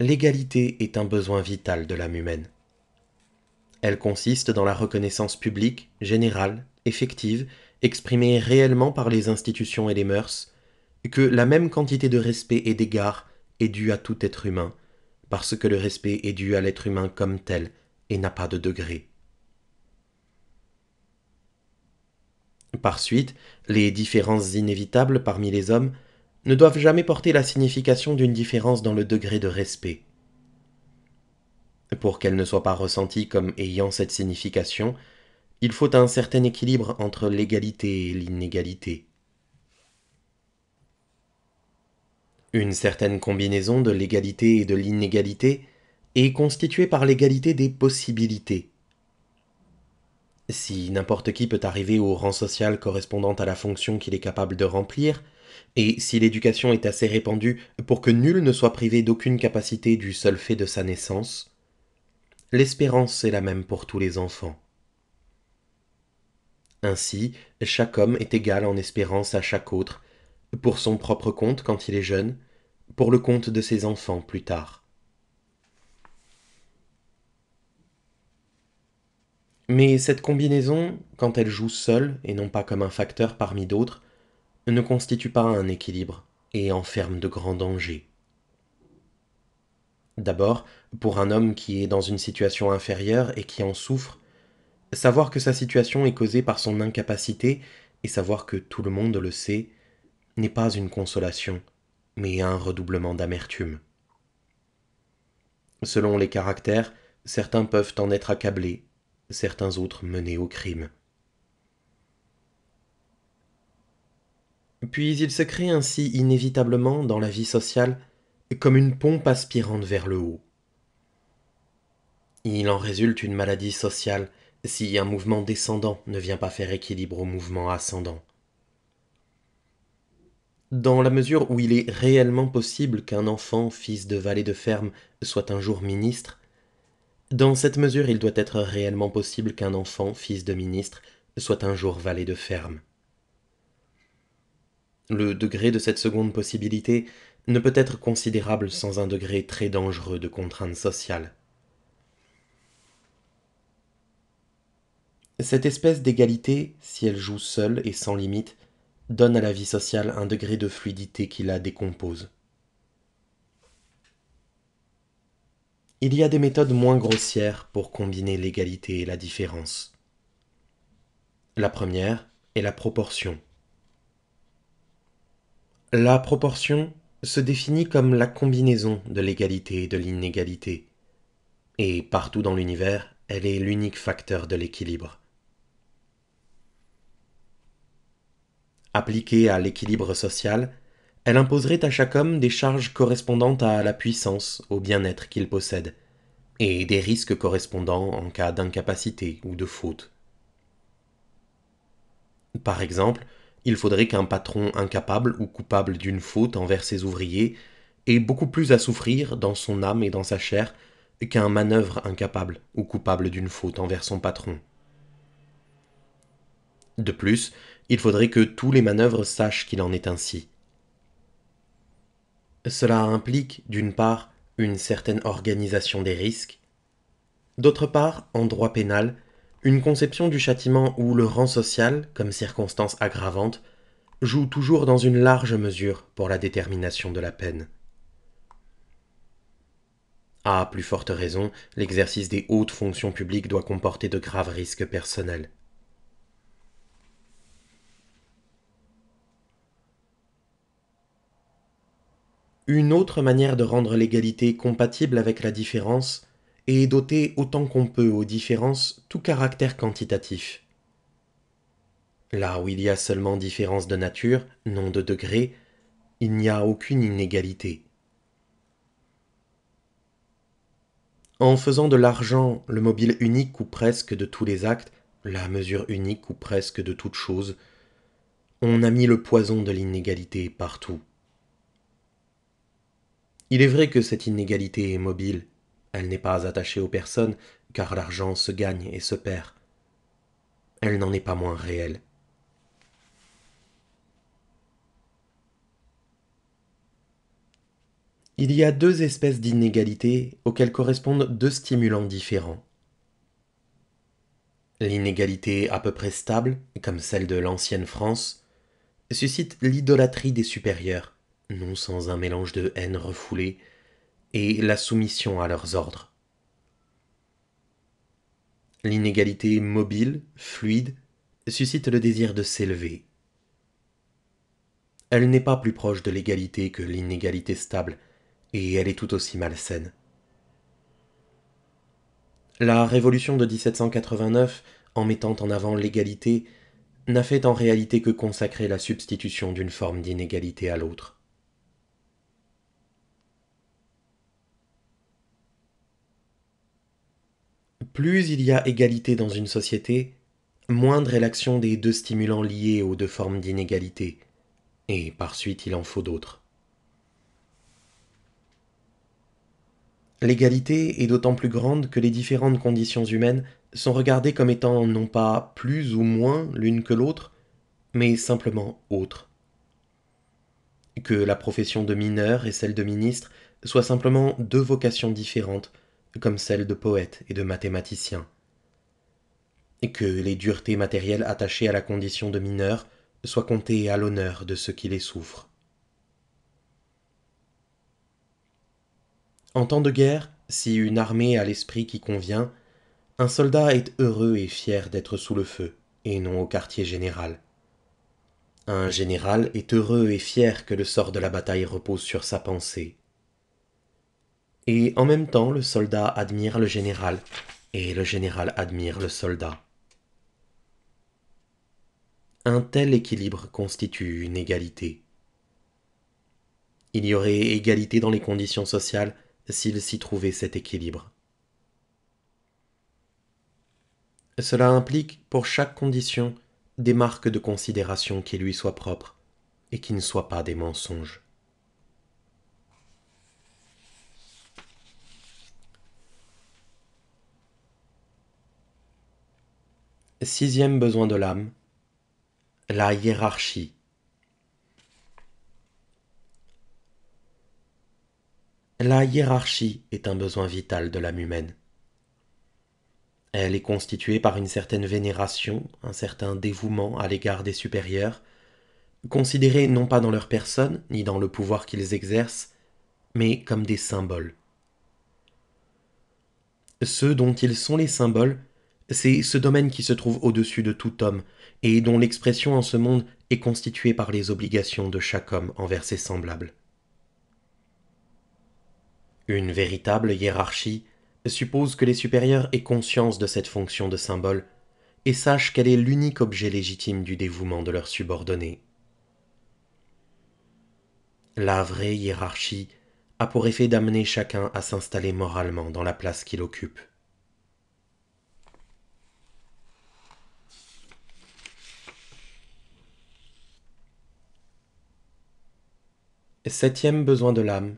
L'égalité est un besoin vital de l'âme humaine. Elle consiste dans la reconnaissance publique, générale, effective, exprimée réellement par les institutions et les mœurs, que la même quantité de respect et d'égard est due à tout être humain, parce que le respect est dû à l'être humain comme tel et n'a pas de degré. Par suite, les différences inévitables parmi les hommes ne doivent jamais porter la signification d'une différence dans le degré de respect. Pour qu'elles ne soient pas ressenties comme ayant cette signification, il faut un certain équilibre entre l'égalité et l'inégalité. Une certaine combinaison de l'égalité et de l'inégalité est constituée par l'égalité des possibilités. Si n'importe qui peut arriver au rang social correspondant à la fonction qu'il est capable de remplir, et si l'éducation est assez répandue pour que nul ne soit privé d'aucune capacité du seul fait de sa naissance, l'espérance est la même pour tous les enfants. Ainsi, chaque homme est égal en espérance à chaque autre, pour son propre compte quand il est jeune, pour le compte de ses enfants plus tard. Mais cette combinaison, quand elle joue seule et non pas comme un facteur parmi d'autres, ne constitue pas un équilibre et enferme de grands dangers. D'abord, pour un homme qui est dans une situation inférieure et qui en souffre, Savoir que sa situation est causée par son incapacité et savoir que tout le monde le sait n'est pas une consolation, mais un redoublement d'amertume. Selon les caractères, certains peuvent en être accablés, certains autres menés au crime. Puis il se crée ainsi inévitablement dans la vie sociale comme une pompe aspirante vers le haut. Il en résulte une maladie sociale si un mouvement descendant ne vient pas faire équilibre au mouvement ascendant. Dans la mesure où il est réellement possible qu'un enfant, fils de valet de ferme, soit un jour ministre, dans cette mesure il doit être réellement possible qu'un enfant, fils de ministre, soit un jour valet de ferme. Le degré de cette seconde possibilité ne peut être considérable sans un degré très dangereux de contrainte sociale. Cette espèce d'égalité, si elle joue seule et sans limite, donne à la vie sociale un degré de fluidité qui la décompose. Il y a des méthodes moins grossières pour combiner l'égalité et la différence. La première est la proportion. La proportion se définit comme la combinaison de l'égalité et de l'inégalité, et partout dans l'univers, elle est l'unique facteur de l'équilibre. Appliquée à l'équilibre social, elle imposerait à chaque homme des charges correspondantes à la puissance, au bien-être qu'il possède, et des risques correspondants en cas d'incapacité ou de faute. Par exemple, il faudrait qu'un patron incapable ou coupable d'une faute envers ses ouvriers ait beaucoup plus à souffrir dans son âme et dans sa chair qu'un manœuvre incapable ou coupable d'une faute envers son patron. De plus, il faudrait que tous les manœuvres sachent qu'il en est ainsi. Cela implique, d'une part, une certaine organisation des risques, d'autre part, en droit pénal, une conception du châtiment où le rang social, comme circonstance aggravante, joue toujours dans une large mesure pour la détermination de la peine. À plus forte raison, l'exercice des hautes fonctions publiques doit comporter de graves risques personnels. Une autre manière de rendre l'égalité compatible avec la différence est d'ôter autant qu'on peut aux différences tout caractère quantitatif. Là où il y a seulement différence de nature, non de degré, il n'y a aucune inégalité. En faisant de l'argent le mobile unique ou presque de tous les actes, la mesure unique ou presque de toute chose, on a mis le poison de l'inégalité partout. Il est vrai que cette inégalité est mobile, elle n'est pas attachée aux personnes, car l'argent se gagne et se perd. Elle n'en est pas moins réelle. Il y a deux espèces d'inégalités auxquelles correspondent deux stimulants différents. L'inégalité à peu près stable, comme celle de l'ancienne France, suscite l'idolâtrie des supérieurs, non sans un mélange de haine refoulée et la soumission à leurs ordres. L'inégalité mobile, fluide, suscite le désir de s'élever. Elle n'est pas plus proche de l'égalité que l'inégalité stable, et elle est tout aussi malsaine. La révolution de 1789, en mettant en avant l'égalité, n'a fait en réalité que consacrer la substitution d'une forme d'inégalité à l'autre. Plus il y a égalité dans une société, moindre est l'action des deux stimulants liés aux deux formes d'inégalité, et par suite il en faut d'autres. L'égalité est d'autant plus grande que les différentes conditions humaines sont regardées comme étant non pas plus ou moins l'une que l'autre, mais simplement autres. Que la profession de mineur et celle de ministre soient simplement deux vocations différentes, comme celles de poètes et de mathématiciens, et que les duretés matérielles attachées à la condition de mineur soient comptées à l'honneur de ceux qui les souffrent. En temps de guerre, si une armée a l'esprit qui convient, un soldat est heureux et fier d'être sous le feu, et non au quartier général. Un général est heureux et fier que le sort de la bataille repose sur sa pensée, et en même temps, le soldat admire le général, et le général admire le soldat. Un tel équilibre constitue une égalité. Il y aurait égalité dans les conditions sociales s'il s'y trouvait cet équilibre. Cela implique, pour chaque condition, des marques de considération qui lui soient propres et qui ne soient pas des mensonges. Sixième besoin de l'âme, la hiérarchie. La hiérarchie est un besoin vital de l'âme humaine. Elle est constituée par une certaine vénération, un certain dévouement à l'égard des supérieurs, considérés non pas dans leur personne, ni dans le pouvoir qu'ils exercent, mais comme des symboles. Ceux dont ils sont les symboles c'est ce domaine qui se trouve au-dessus de tout homme, et dont l'expression en ce monde est constituée par les obligations de chaque homme envers ses semblables. Une véritable hiérarchie suppose que les supérieurs aient conscience de cette fonction de symbole et sachent qu'elle est l'unique objet légitime du dévouement de leurs subordonnés. La vraie hiérarchie a pour effet d'amener chacun à s'installer moralement dans la place qu'il occupe. septième besoin de l'âme,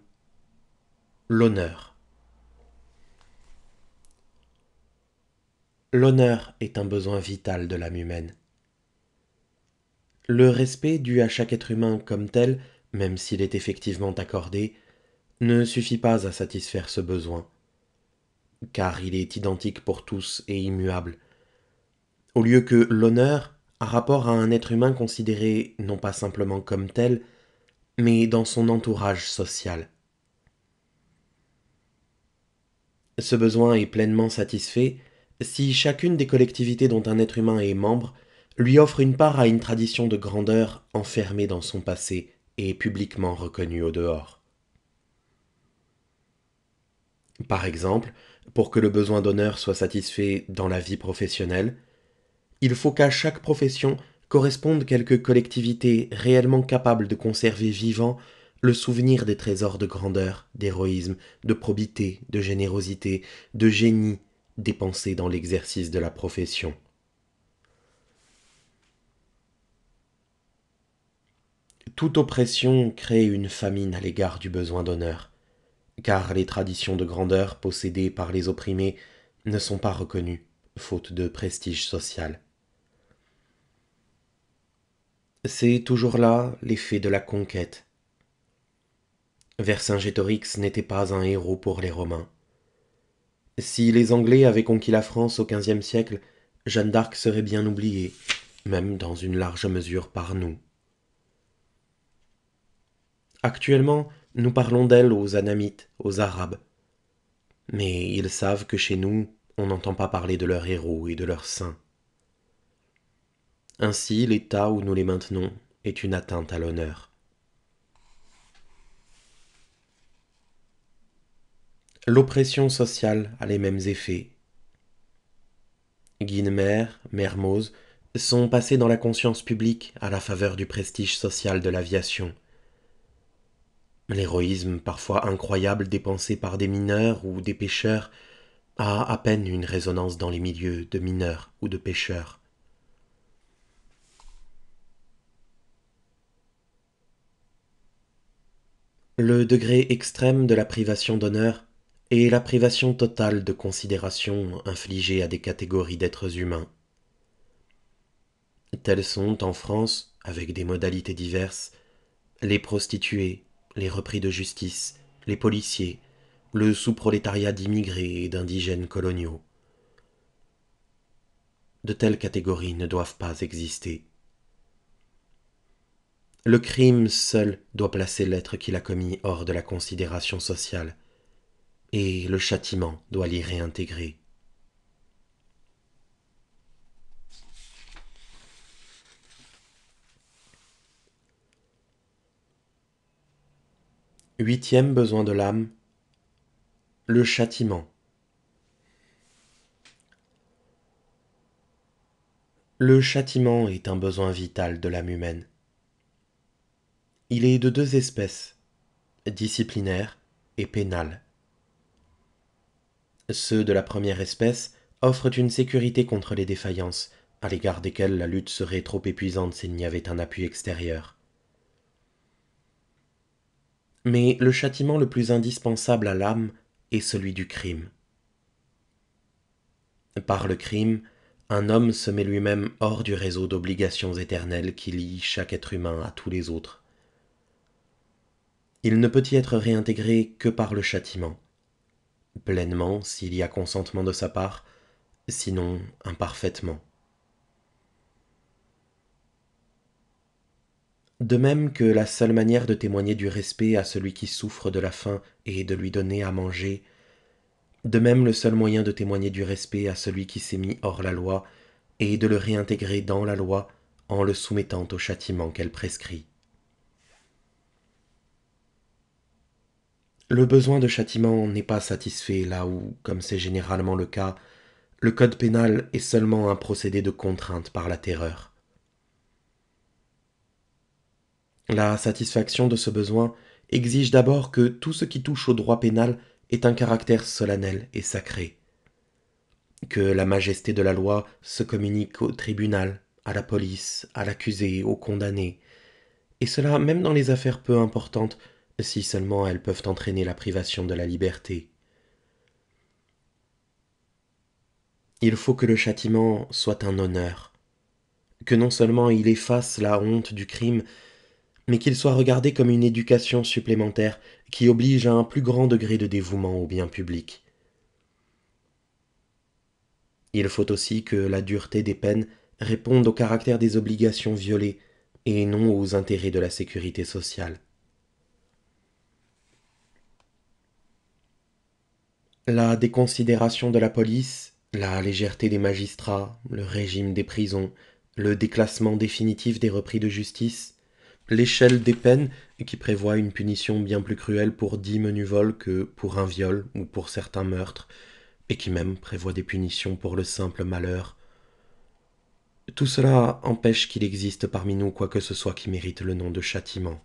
l'honneur. L'honneur est un besoin vital de l'âme humaine. Le respect dû à chaque être humain comme tel, même s'il est effectivement accordé, ne suffit pas à satisfaire ce besoin, car il est identique pour tous et immuable. Au lieu que l'honneur a rapport à un être humain considéré non pas simplement comme tel, mais dans son entourage social. Ce besoin est pleinement satisfait si chacune des collectivités dont un être humain est membre lui offre une part à une tradition de grandeur enfermée dans son passé et publiquement reconnue au dehors. Par exemple, pour que le besoin d'honneur soit satisfait dans la vie professionnelle, il faut qu'à chaque profession correspondent quelques collectivités réellement capables de conserver vivant le souvenir des trésors de grandeur, d'héroïsme, de probité, de générosité, de génie dépensés dans l'exercice de la profession. Toute oppression crée une famine à l'égard du besoin d'honneur, car les traditions de grandeur possédées par les opprimés ne sont pas reconnues, faute de prestige social. C'est toujours là l'effet de la conquête. Vercingétorix n'était pas un héros pour les Romains. Si les Anglais avaient conquis la France au XVe siècle, Jeanne d'Arc serait bien oubliée, même dans une large mesure par nous. Actuellement, nous parlons d'elle aux Anamites, aux Arabes. Mais ils savent que chez nous, on n'entend pas parler de leurs héros et de leurs saints. Ainsi, l'état où nous les maintenons est une atteinte à l'honneur. L'oppression sociale a les mêmes effets. Guinemer, Mermoz sont passés dans la conscience publique à la faveur du prestige social de l'aviation. L'héroïsme parfois incroyable dépensé par des mineurs ou des pêcheurs a à peine une résonance dans les milieux de mineurs ou de pêcheurs. le degré extrême de la privation d'honneur et la privation totale de considération infligée à des catégories d'êtres humains. Telles sont en France, avec des modalités diverses, les prostituées, les repris de justice, les policiers, le sous-prolétariat d'immigrés et d'indigènes coloniaux. De telles catégories ne doivent pas exister. Le crime seul doit placer l'être qu'il a commis hors de la considération sociale, et le châtiment doit l'y réintégrer. Huitième besoin de l'âme, le châtiment. Le châtiment est un besoin vital de l'âme humaine. Il est de deux espèces, disciplinaire et pénale. Ceux de la première espèce offrent une sécurité contre les défaillances, à l'égard desquelles la lutte serait trop épuisante s'il n'y avait un appui extérieur. Mais le châtiment le plus indispensable à l'âme est celui du crime. Par le crime, un homme se met lui-même hors du réseau d'obligations éternelles qui lie chaque être humain à tous les autres. Il ne peut y être réintégré que par le châtiment. Pleinement, s'il y a consentement de sa part, sinon imparfaitement. De même que la seule manière de témoigner du respect à celui qui souffre de la faim est de lui donner à manger, de même le seul moyen de témoigner du respect à celui qui s'est mis hors la loi est de le réintégrer dans la loi en le soumettant au châtiment qu'elle prescrit. Le besoin de châtiment n'est pas satisfait là où, comme c'est généralement le cas, le code pénal est seulement un procédé de contrainte par la terreur. La satisfaction de ce besoin exige d'abord que tout ce qui touche au droit pénal ait un caractère solennel et sacré, que la majesté de la loi se communique au tribunal, à la police, à l'accusé, au condamné, et cela même dans les affaires peu importantes si seulement elles peuvent entraîner la privation de la liberté. Il faut que le châtiment soit un honneur, que non seulement il efface la honte du crime, mais qu'il soit regardé comme une éducation supplémentaire qui oblige à un plus grand degré de dévouement au bien public. Il faut aussi que la dureté des peines réponde au caractère des obligations violées et non aux intérêts de la sécurité sociale. La déconsidération de la police, la légèreté des magistrats, le régime des prisons, le déclassement définitif des repris de justice, l'échelle des peines qui prévoit une punition bien plus cruelle pour dix menus vols que pour un viol ou pour certains meurtres, et qui même prévoit des punitions pour le simple malheur. Tout cela empêche qu'il existe parmi nous quoi que ce soit qui mérite le nom de châtiment.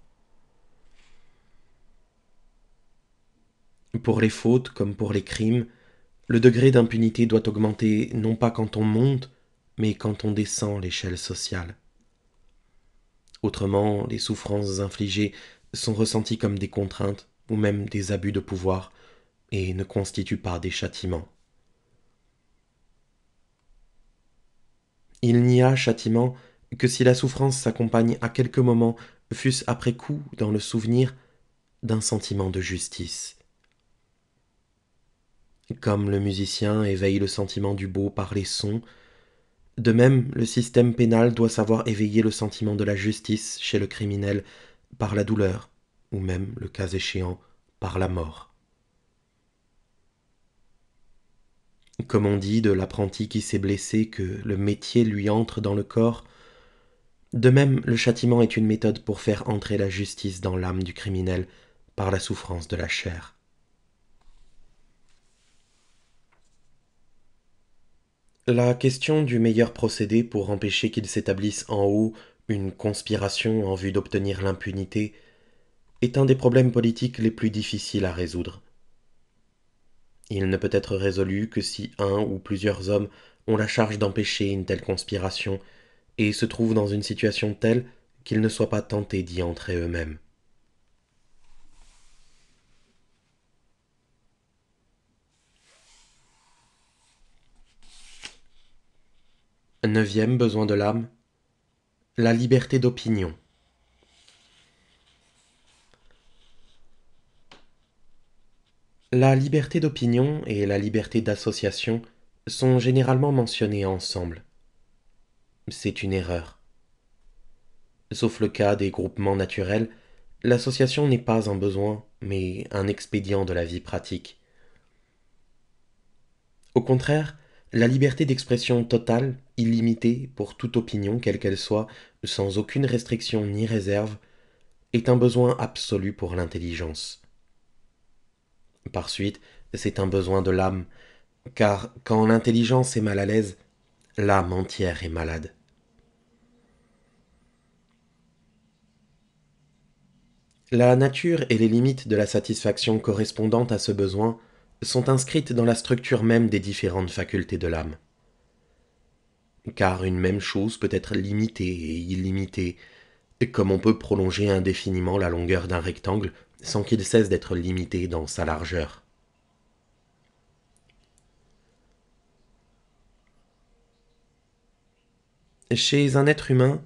Pour les fautes comme pour les crimes, le degré d'impunité doit augmenter non pas quand on monte, mais quand on descend l'échelle sociale. Autrement, les souffrances infligées sont ressenties comme des contraintes ou même des abus de pouvoir et ne constituent pas des châtiments. Il n'y a châtiment que si la souffrance s'accompagne à quelques moments, fût-ce après coup dans le souvenir, d'un sentiment de justice. Comme le musicien éveille le sentiment du beau par les sons, de même le système pénal doit savoir éveiller le sentiment de la justice chez le criminel par la douleur, ou même, le cas échéant, par la mort. Comme on dit de l'apprenti qui s'est blessé que le métier lui entre dans le corps, de même le châtiment est une méthode pour faire entrer la justice dans l'âme du criminel par la souffrance de la chair. La question du meilleur procédé pour empêcher qu'il s'établisse en haut une conspiration en vue d'obtenir l'impunité est un des problèmes politiques les plus difficiles à résoudre. Il ne peut être résolu que si un ou plusieurs hommes ont la charge d'empêcher une telle conspiration et se trouvent dans une situation telle qu'ils ne soient pas tentés d'y entrer eux-mêmes. Neuvième besoin de l'âme, la liberté d'opinion. La liberté d'opinion et la liberté d'association sont généralement mentionnées ensemble. C'est une erreur. Sauf le cas des groupements naturels, l'association n'est pas un besoin, mais un expédient de la vie pratique. Au contraire, la liberté d'expression totale, illimitée pour toute opinion quelle qu'elle soit, sans aucune restriction ni réserve, est un besoin absolu pour l'intelligence. Par suite, c'est un besoin de l'âme, car quand l'intelligence est mal à l'aise, l'âme entière est malade. La nature et les limites de la satisfaction correspondante à ce besoin sont inscrites dans la structure même des différentes facultés de l'âme. Car une même chose peut être limitée et illimitée, comme on peut prolonger indéfiniment la longueur d'un rectangle sans qu'il cesse d'être limité dans sa largeur. Chez un être humain,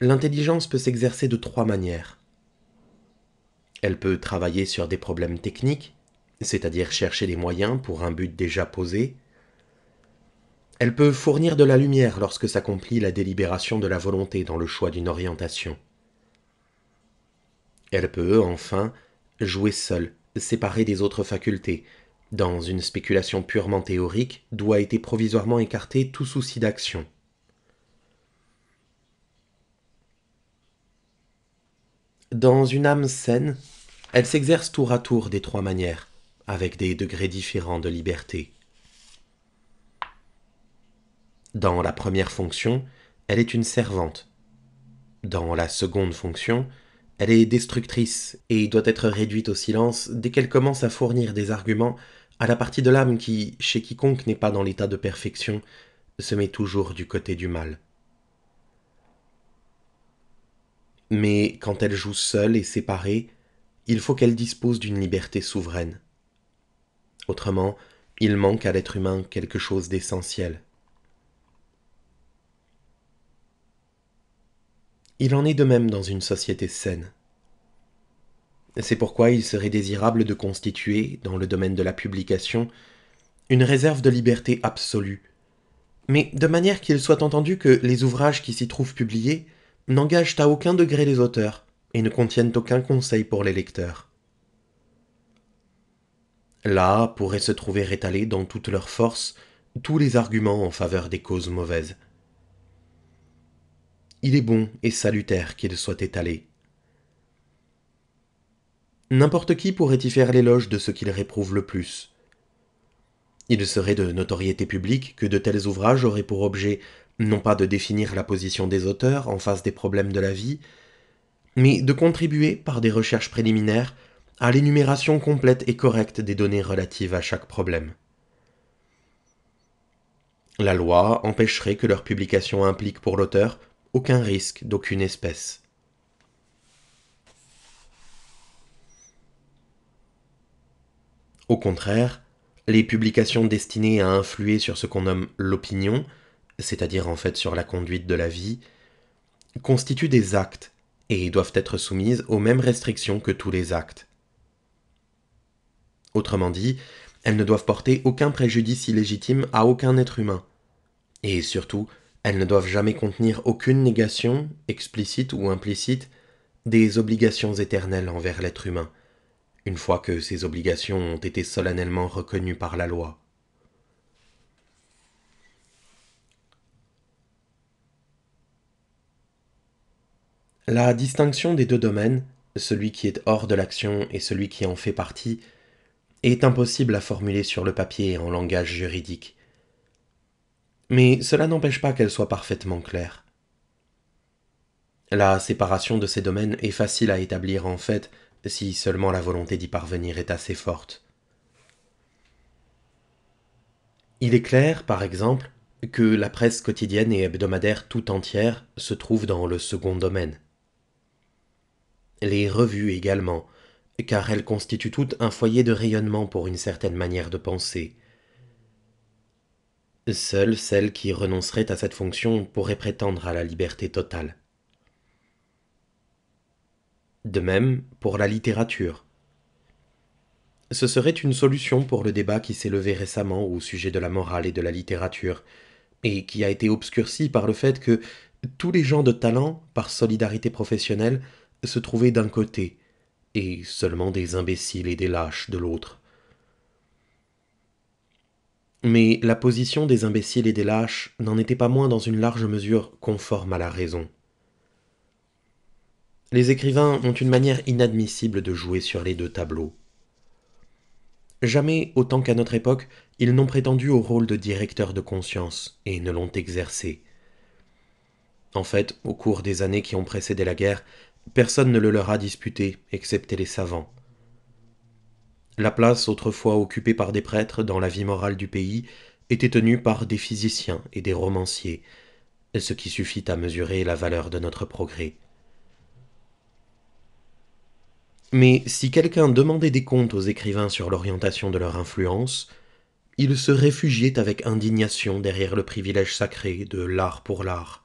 l'intelligence peut s'exercer de trois manières. Elle peut travailler sur des problèmes techniques, c'est-à-dire chercher des moyens pour un but déjà posé. Elle peut fournir de la lumière lorsque s'accomplit la délibération de la volonté dans le choix d'une orientation. Elle peut, enfin, jouer seule, séparée des autres facultés. Dans une spéculation purement théorique, doit être provisoirement écarté tout souci d'action. Dans une âme saine, elle s'exerce tour à tour des trois manières avec des degrés différents de liberté. Dans la première fonction, elle est une servante. Dans la seconde fonction, elle est destructrice et doit être réduite au silence dès qu'elle commence à fournir des arguments à la partie de l'âme qui, chez quiconque n'est pas dans l'état de perfection, se met toujours du côté du mal. Mais quand elle joue seule et séparée, il faut qu'elle dispose d'une liberté souveraine. Autrement, il manque à l'être humain quelque chose d'essentiel. Il en est de même dans une société saine. C'est pourquoi il serait désirable de constituer, dans le domaine de la publication, une réserve de liberté absolue, mais de manière qu'il soit entendu que les ouvrages qui s'y trouvent publiés n'engagent à aucun degré les auteurs et ne contiennent aucun conseil pour les lecteurs. Là pourraient se trouver étalés dans toute leur force tous les arguments en faveur des causes mauvaises. Il est bon et salutaire qu'ils soient étalés. N'importe qui pourrait y faire l'éloge de ce qu'il réprouve le plus. Il serait de notoriété publique que de tels ouvrages auraient pour objet non pas de définir la position des auteurs en face des problèmes de la vie, mais de contribuer par des recherches préliminaires à l'énumération complète et correcte des données relatives à chaque problème. La loi empêcherait que leur publication implique pour l'auteur aucun risque d'aucune espèce. Au contraire, les publications destinées à influer sur ce qu'on nomme l'opinion, c'est-à-dire en fait sur la conduite de la vie, constituent des actes et doivent être soumises aux mêmes restrictions que tous les actes. Autrement dit, elles ne doivent porter aucun préjudice illégitime à aucun être humain. Et surtout, elles ne doivent jamais contenir aucune négation, explicite ou implicite, des obligations éternelles envers l'être humain, une fois que ces obligations ont été solennellement reconnues par la loi. La distinction des deux domaines, celui qui est hors de l'action et celui qui en fait partie, est impossible à formuler sur le papier en langage juridique. Mais cela n'empêche pas qu'elle soit parfaitement claire. La séparation de ces domaines est facile à établir en fait, si seulement la volonté d'y parvenir est assez forte. Il est clair, par exemple, que la presse quotidienne et hebdomadaire tout entière se trouve dans le second domaine. Les revues également, car elles constituent toutes un foyer de rayonnement pour une certaine manière de penser. Seules celles qui renonceraient à cette fonction pourraient prétendre à la liberté totale. De même pour la littérature. Ce serait une solution pour le débat qui s'est levé récemment au sujet de la morale et de la littérature, et qui a été obscurci par le fait que tous les gens de talent, par solidarité professionnelle, se trouvaient d'un côté, et seulement des imbéciles et des lâches de l'autre. Mais la position des imbéciles et des lâches n'en était pas moins dans une large mesure conforme à la raison. Les écrivains ont une manière inadmissible de jouer sur les deux tableaux. Jamais, autant qu'à notre époque, ils n'ont prétendu au rôle de directeur de conscience et ne l'ont exercé. En fait, au cours des années qui ont précédé la guerre, personne ne le leur a disputé, excepté les savants. La place autrefois occupée par des prêtres dans la vie morale du pays était tenue par des physiciens et des romanciers, ce qui suffit à mesurer la valeur de notre progrès. Mais si quelqu'un demandait des comptes aux écrivains sur l'orientation de leur influence, ils se réfugiaient avec indignation derrière le privilège sacré de l'art pour l'art.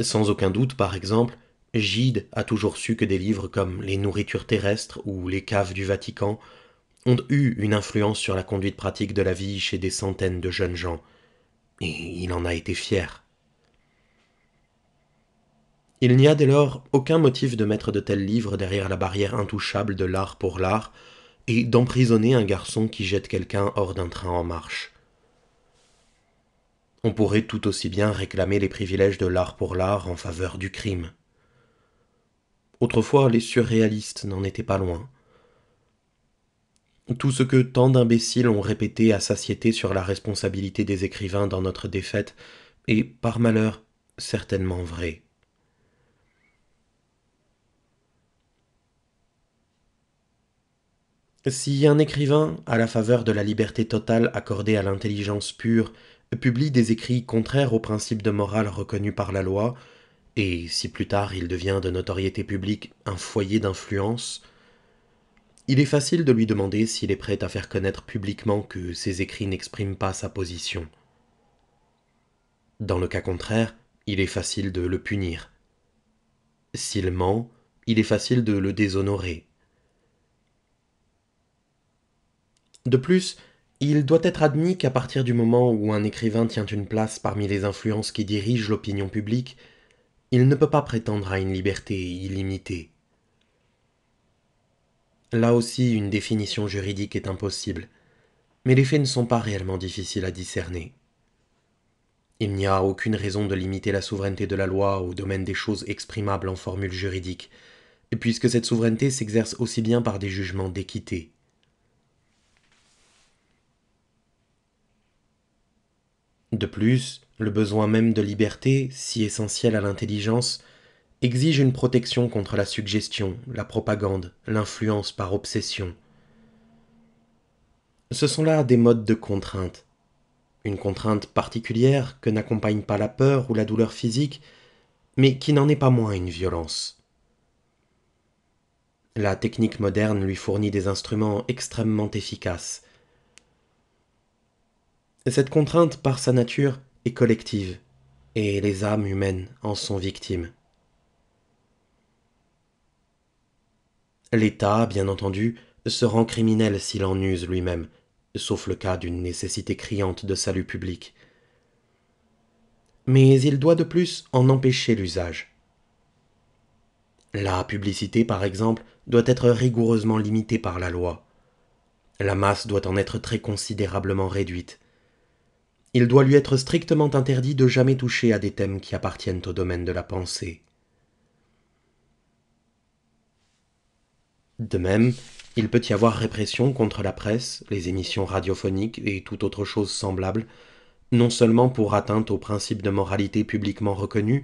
Sans aucun doute, par exemple, Gide a toujours su que des livres comme Les nourritures terrestres ou Les caves du Vatican ont eu une influence sur la conduite pratique de la vie chez des centaines de jeunes gens, et il en a été fier. Il n'y a dès lors aucun motif de mettre de tels livres derrière la barrière intouchable de l'art pour l'art, et d'emprisonner un garçon qui jette quelqu'un hors d'un train en marche on pourrait tout aussi bien réclamer les privilèges de l'art pour l'art en faveur du crime. Autrefois, les surréalistes n'en étaient pas loin. Tout ce que tant d'imbéciles ont répété à satiété sur la responsabilité des écrivains dans notre défaite est, par malheur, certainement vrai. Si un écrivain, à la faveur de la liberté totale accordée à l'intelligence pure, publie des écrits contraires aux principes de morale reconnus par la loi, et si plus tard il devient de notoriété publique un foyer d'influence, il est facile de lui demander s'il est prêt à faire connaître publiquement que ses écrits n'expriment pas sa position. Dans le cas contraire, il est facile de le punir. S'il ment, il est facile de le déshonorer. De plus, il doit être admis qu'à partir du moment où un écrivain tient une place parmi les influences qui dirigent l'opinion publique, il ne peut pas prétendre à une liberté illimitée. Là aussi, une définition juridique est impossible, mais les faits ne sont pas réellement difficiles à discerner. Il n'y a aucune raison de limiter la souveraineté de la loi au domaine des choses exprimables en formule juridiques, puisque cette souveraineté s'exerce aussi bien par des jugements d'équité De plus, le besoin même de liberté, si essentiel à l'intelligence, exige une protection contre la suggestion, la propagande, l'influence par obsession. Ce sont là des modes de contrainte. Une contrainte particulière que n'accompagne pas la peur ou la douleur physique, mais qui n'en est pas moins une violence. La technique moderne lui fournit des instruments extrêmement efficaces, cette contrainte, par sa nature, est collective, et les âmes humaines en sont victimes. L'État, bien entendu, se rend criminel s'il en use lui-même, sauf le cas d'une nécessité criante de salut public. Mais il doit de plus en empêcher l'usage. La publicité, par exemple, doit être rigoureusement limitée par la loi. La masse doit en être très considérablement réduite il doit lui être strictement interdit de jamais toucher à des thèmes qui appartiennent au domaine de la pensée. De même, il peut y avoir répression contre la presse, les émissions radiophoniques et toute autre chose semblable, non seulement pour atteinte aux principes de moralité publiquement reconnus,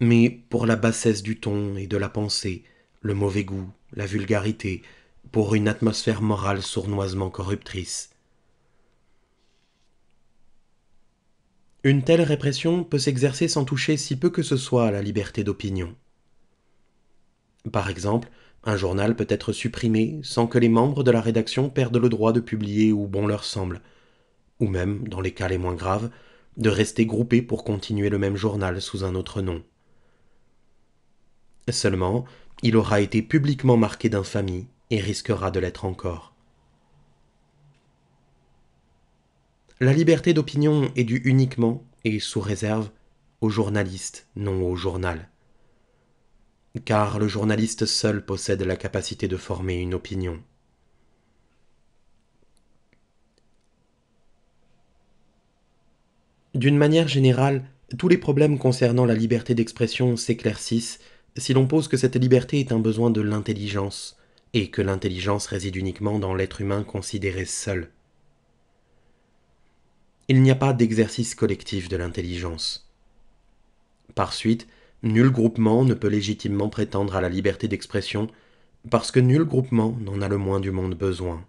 mais pour la bassesse du ton et de la pensée, le mauvais goût, la vulgarité, pour une atmosphère morale sournoisement corruptrice. Une telle répression peut s'exercer sans toucher si peu que ce soit à la liberté d'opinion. Par exemple, un journal peut être supprimé sans que les membres de la rédaction perdent le droit de publier où bon leur semble, ou même, dans les cas les moins graves, de rester groupés pour continuer le même journal sous un autre nom. Seulement, il aura été publiquement marqué d'infamie et risquera de l'être encore. La liberté d'opinion est due uniquement et sous réserve aux journalistes, non au journal. Car le journaliste seul possède la capacité de former une opinion. D'une manière générale, tous les problèmes concernant la liberté d'expression s'éclaircissent si l'on pose que cette liberté est un besoin de l'intelligence, et que l'intelligence réside uniquement dans l'être humain considéré seul il n'y a pas d'exercice collectif de l'intelligence. Par suite, nul groupement ne peut légitimement prétendre à la liberté d'expression, parce que nul groupement n'en a le moins du monde besoin.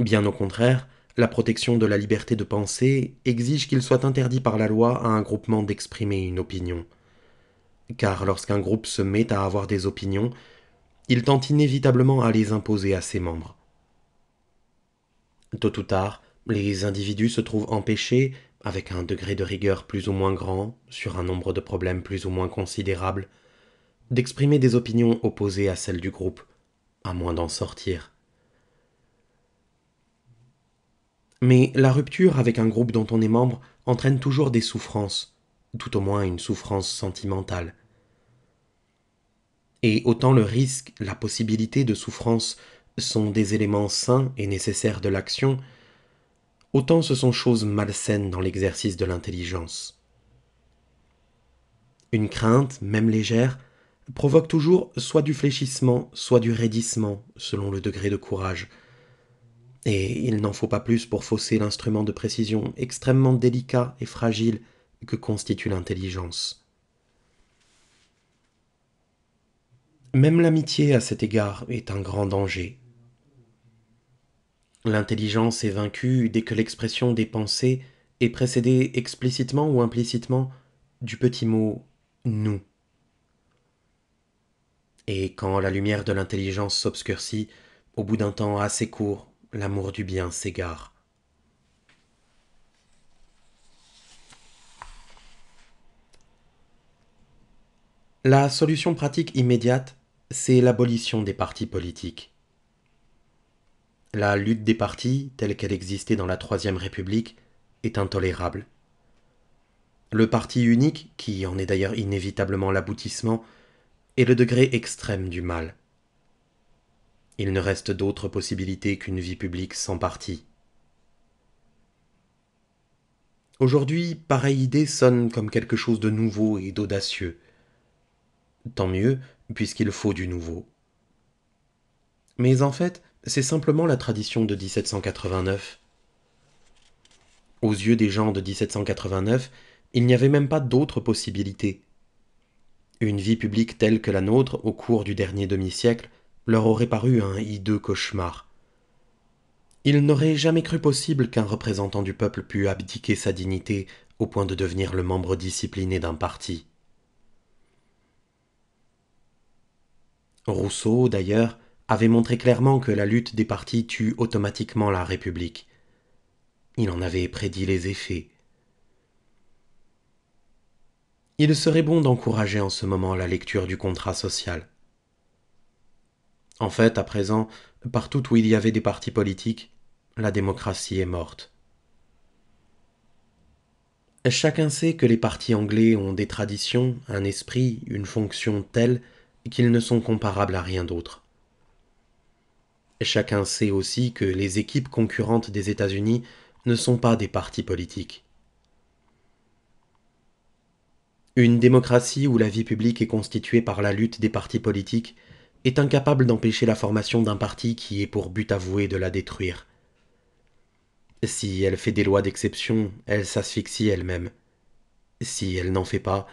Bien au contraire, la protection de la liberté de pensée exige qu'il soit interdit par la loi à un groupement d'exprimer une opinion. Car lorsqu'un groupe se met à avoir des opinions, il tend inévitablement à les imposer à ses membres. Tôt ou tard, les individus se trouvent empêchés, avec un degré de rigueur plus ou moins grand, sur un nombre de problèmes plus ou moins considérable, d'exprimer des opinions opposées à celles du groupe, à moins d'en sortir. Mais la rupture avec un groupe dont on est membre entraîne toujours des souffrances, tout au moins une souffrance sentimentale. Et autant le risque, la possibilité de souffrance sont des éléments sains et nécessaires de l'action, autant ce sont choses malsaines dans l'exercice de l'intelligence. Une crainte, même légère, provoque toujours soit du fléchissement, soit du raidissement, selon le degré de courage. Et il n'en faut pas plus pour fausser l'instrument de précision extrêmement délicat et fragile que constitue l'intelligence. Même l'amitié à cet égard est un grand danger, L'intelligence est vaincue dès que l'expression des pensées est précédée explicitement ou implicitement du petit mot nous. Et quand la lumière de l'intelligence s'obscurcit, au bout d'un temps assez court, l'amour du bien s'égare. La solution pratique immédiate, c'est l'abolition des partis politiques. La lutte des partis, telle qu'elle existait dans la Troisième République, est intolérable. Le parti unique, qui en est d'ailleurs inévitablement l'aboutissement, est le degré extrême du mal. Il ne reste d'autre possibilité qu'une vie publique sans parti. Aujourd'hui, pareille idée sonne comme quelque chose de nouveau et d'audacieux. Tant mieux, puisqu'il faut du nouveau. Mais en fait, c'est simplement la tradition de 1789. Aux yeux des gens de 1789, il n'y avait même pas d'autre possibilité. Une vie publique telle que la nôtre au cours du dernier demi-siècle leur aurait paru un hideux cauchemar. Ils n'auraient jamais cru possible qu'un représentant du peuple pût abdiquer sa dignité au point de devenir le membre discipliné d'un parti. Rousseau, d'ailleurs, avait montré clairement que la lutte des partis tue automatiquement la République. Il en avait prédit les effets. Il serait bon d'encourager en ce moment la lecture du contrat social. En fait, à présent, partout où il y avait des partis politiques, la démocratie est morte. Chacun sait que les partis anglais ont des traditions, un esprit, une fonction telle qu'ils ne sont comparables à rien d'autre. Chacun sait aussi que les équipes concurrentes des États-Unis ne sont pas des partis politiques. Une démocratie où la vie publique est constituée par la lutte des partis politiques est incapable d'empêcher la formation d'un parti qui est pour but avoué de la détruire. Si elle fait des lois d'exception, elle s'asphyxie elle-même. Si elle n'en fait pas,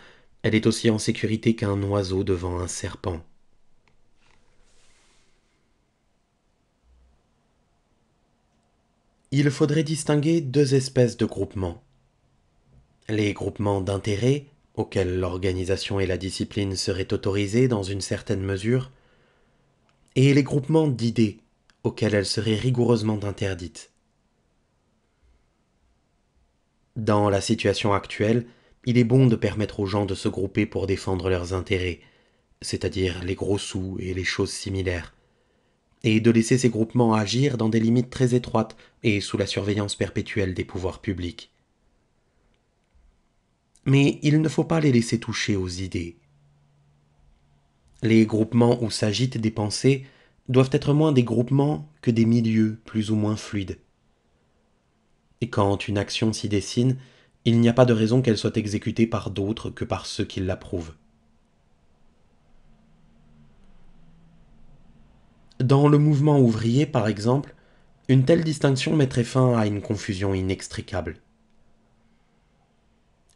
elle est aussi en sécurité qu'un oiseau devant un serpent. il faudrait distinguer deux espèces de groupements. Les groupements d'intérêts, auxquels l'organisation et la discipline seraient autorisées dans une certaine mesure, et les groupements d'idées, auxquels elles seraient rigoureusement interdites. Dans la situation actuelle, il est bon de permettre aux gens de se grouper pour défendre leurs intérêts, c'est-à-dire les gros sous et les choses similaires et de laisser ces groupements agir dans des limites très étroites et sous la surveillance perpétuelle des pouvoirs publics. Mais il ne faut pas les laisser toucher aux idées. Les groupements où s'agitent des pensées doivent être moins des groupements que des milieux plus ou moins fluides. Et quand une action s'y dessine, il n'y a pas de raison qu'elle soit exécutée par d'autres que par ceux qui l'approuvent. Dans le mouvement ouvrier, par exemple, une telle distinction mettrait fin à une confusion inextricable.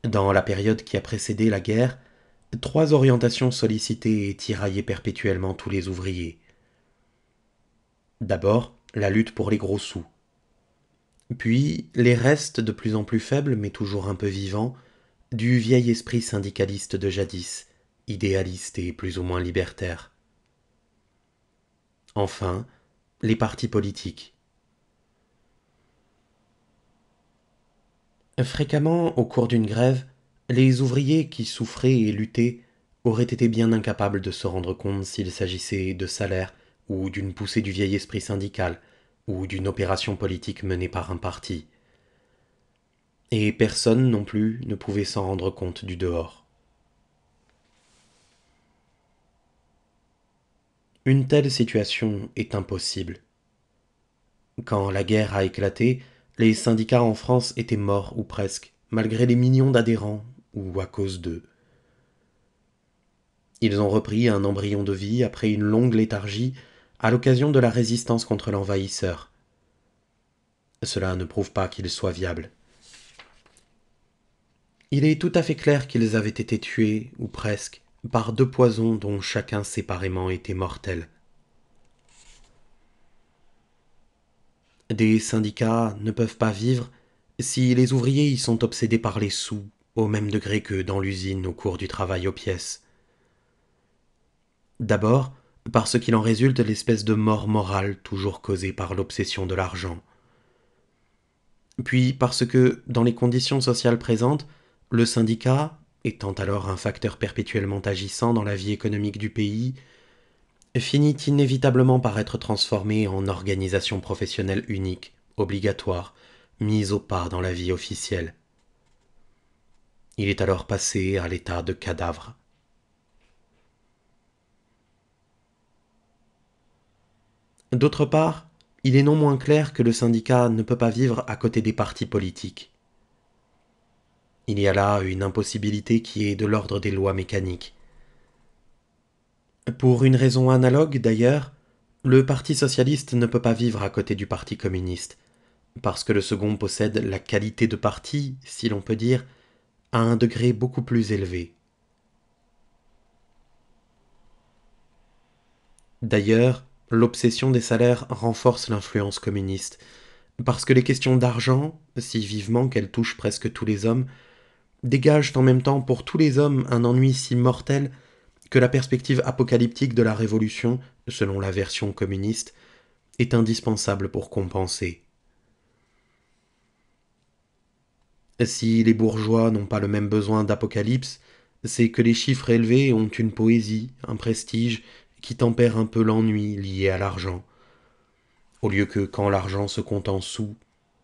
Dans la période qui a précédé la guerre, trois orientations sollicitaient et tiraillaient perpétuellement tous les ouvriers. D'abord, la lutte pour les gros sous. Puis, les restes de plus en plus faibles, mais toujours un peu vivants, du vieil esprit syndicaliste de jadis, idéaliste et plus ou moins libertaire. Enfin, les partis politiques. Fréquemment, au cours d'une grève, les ouvriers qui souffraient et luttaient auraient été bien incapables de se rendre compte s'il s'agissait de salaire ou d'une poussée du vieil esprit syndical ou d'une opération politique menée par un parti. Et personne non plus ne pouvait s'en rendre compte du dehors. Une telle situation est impossible. Quand la guerre a éclaté, les syndicats en France étaient morts ou presque, malgré les millions d'adhérents, ou à cause d'eux. Ils ont repris un embryon de vie après une longue léthargie à l'occasion de la résistance contre l'envahisseur. Cela ne prouve pas qu'ils soient viables. Il est tout à fait clair qu'ils avaient été tués, ou presque, par deux poisons dont chacun séparément était mortel. Des syndicats ne peuvent pas vivre si les ouvriers y sont obsédés par les sous, au même degré que dans l'usine au cours du travail aux pièces. D'abord, parce qu'il en résulte l'espèce de mort morale toujours causée par l'obsession de l'argent. Puis parce que, dans les conditions sociales présentes, le syndicat, étant alors un facteur perpétuellement agissant dans la vie économique du pays, finit inévitablement par être transformé en organisation professionnelle unique, obligatoire, mise au pas dans la vie officielle. Il est alors passé à l'état de cadavre. D'autre part, il est non moins clair que le syndicat ne peut pas vivre à côté des partis politiques. Il y a là une impossibilité qui est de l'ordre des lois mécaniques. Pour une raison analogue d'ailleurs, le Parti socialiste ne peut pas vivre à côté du Parti communiste, parce que le second possède la qualité de parti, si l'on peut dire, à un degré beaucoup plus élevé. D'ailleurs, l'obsession des salaires renforce l'influence communiste, parce que les questions d'argent, si vivement qu'elles touchent presque tous les hommes, dégagent en même temps pour tous les hommes un ennui si mortel que la perspective apocalyptique de la révolution, selon la version communiste, est indispensable pour compenser. Si les bourgeois n'ont pas le même besoin d'apocalypse, c'est que les chiffres élevés ont une poésie, un prestige, qui tempère un peu l'ennui lié à l'argent. Au lieu que quand l'argent se compte en sous,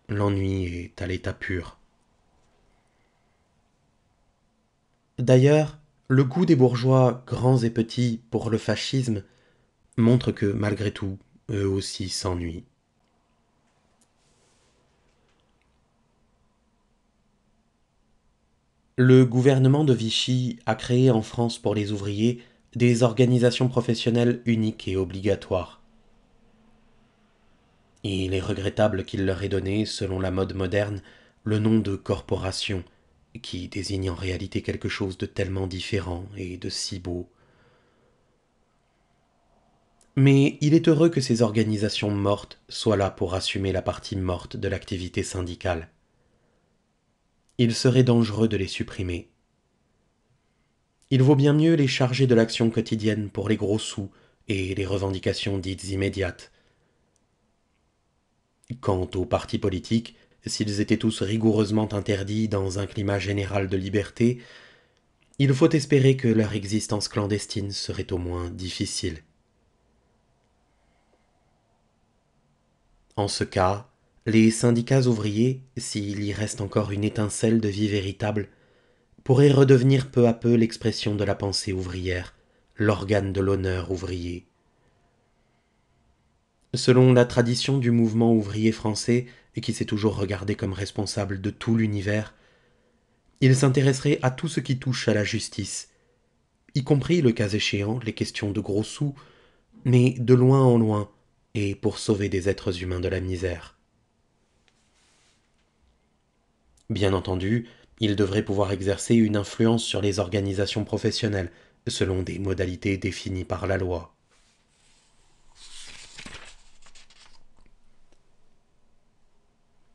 l'ennui est à l'état pur. D'ailleurs, le goût des bourgeois grands et petits pour le fascisme montre que malgré tout, eux aussi s'ennuient. Le gouvernement de Vichy a créé en France pour les ouvriers des organisations professionnelles uniques et obligatoires. Il est regrettable qu'il leur ait donné, selon la mode moderne, le nom de corporation, qui désigne en réalité quelque chose de tellement différent et de si beau. Mais il est heureux que ces organisations mortes soient là pour assumer la partie morte de l'activité syndicale. Il serait dangereux de les supprimer. Il vaut bien mieux les charger de l'action quotidienne pour les gros sous et les revendications dites immédiates. Quant aux partis politiques, s'ils étaient tous rigoureusement interdits dans un climat général de liberté, il faut espérer que leur existence clandestine serait au moins difficile. En ce cas, les syndicats ouvriers, s'il y reste encore une étincelle de vie véritable, pourraient redevenir peu à peu l'expression de la pensée ouvrière, l'organe de l'honneur ouvrier. Selon la tradition du mouvement ouvrier français, et qui s'est toujours regardé comme responsable de tout l'univers, il s'intéresserait à tout ce qui touche à la justice, y compris le cas échéant les questions de gros sous, mais de loin en loin, et pour sauver des êtres humains de la misère. Bien entendu, il devrait pouvoir exercer une influence sur les organisations professionnelles, selon des modalités définies par la loi.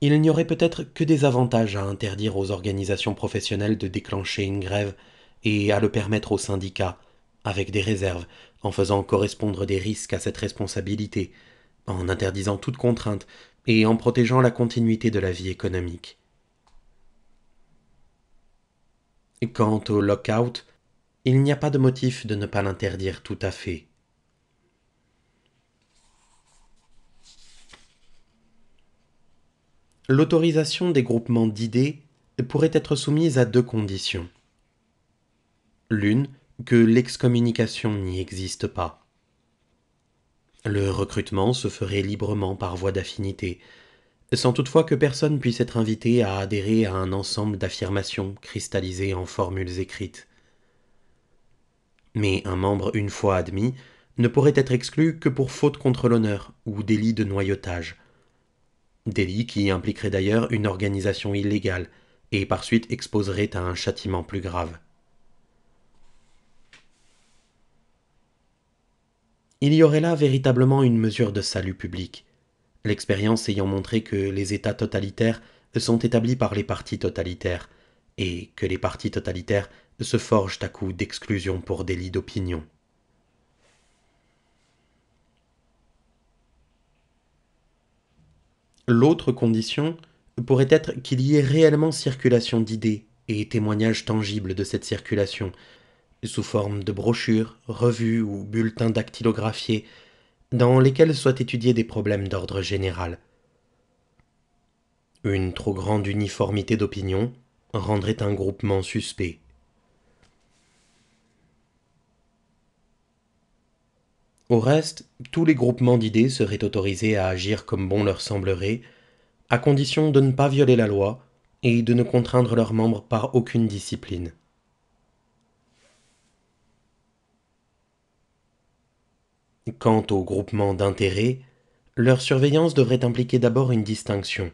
Il n'y aurait peut-être que des avantages à interdire aux organisations professionnelles de déclencher une grève et à le permettre aux syndicats, avec des réserves, en faisant correspondre des risques à cette responsabilité, en interdisant toute contrainte et en protégeant la continuité de la vie économique. Quant au lockout, il n'y a pas de motif de ne pas l'interdire tout à fait. l'autorisation des groupements d'idées pourrait être soumise à deux conditions. L'une, que l'excommunication n'y existe pas. Le recrutement se ferait librement par voie d'affinité, sans toutefois que personne puisse être invité à adhérer à un ensemble d'affirmations cristallisées en formules écrites. Mais un membre, une fois admis, ne pourrait être exclu que pour faute contre l'honneur ou délit de noyautage, délit qui impliquerait d'ailleurs une organisation illégale et par suite exposerait à un châtiment plus grave. Il y aurait là véritablement une mesure de salut public, l'expérience ayant montré que les États totalitaires sont établis par les partis totalitaires, et que les partis totalitaires se forgent à coups d'exclusion pour délit d'opinion. L'autre condition pourrait être qu'il y ait réellement circulation d'idées et témoignages tangibles de cette circulation, sous forme de brochures, revues ou bulletins dactylographiés, dans lesquels soient étudiés des problèmes d'ordre général. Une trop grande uniformité d'opinion rendrait un groupement suspect Au reste, tous les groupements d'idées seraient autorisés à agir comme bon leur semblerait, à condition de ne pas violer la loi et de ne contraindre leurs membres par aucune discipline. Quant aux groupements d'intérêts, leur surveillance devrait impliquer d'abord une distinction.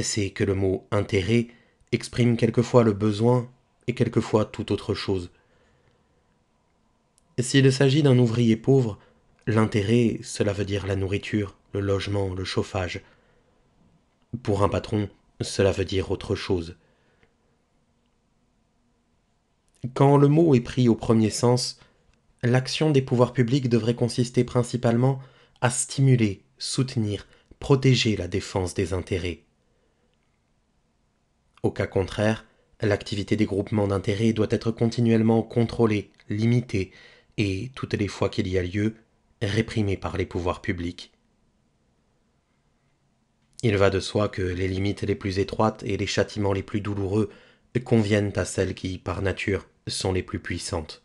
C'est que le mot intérêt exprime quelquefois le besoin et quelquefois tout autre chose. S'il s'agit d'un ouvrier pauvre, l'intérêt, cela veut dire la nourriture, le logement, le chauffage. Pour un patron, cela veut dire autre chose. Quand le mot est pris au premier sens, l'action des pouvoirs publics devrait consister principalement à stimuler, soutenir, protéger la défense des intérêts. Au cas contraire, l'activité des groupements d'intérêts doit être continuellement contrôlée, limitée, et, toutes les fois qu'il y a lieu, réprimés par les pouvoirs publics. Il va de soi que les limites les plus étroites et les châtiments les plus douloureux conviennent à celles qui, par nature, sont les plus puissantes.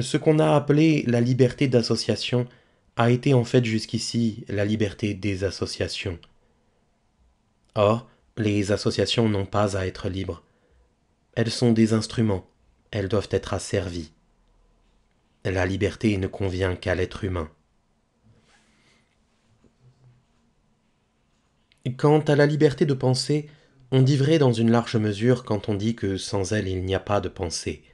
Ce qu'on a appelé la liberté d'association a été en fait jusqu'ici la liberté des associations. Or, les associations n'ont pas à être libres. Elles sont des instruments, elles doivent être asservies. La liberté ne convient qu'à l'être humain. Quant à la liberté de penser, on dit vrai dans une large mesure quand on dit que sans elle il n'y a pas de pensée.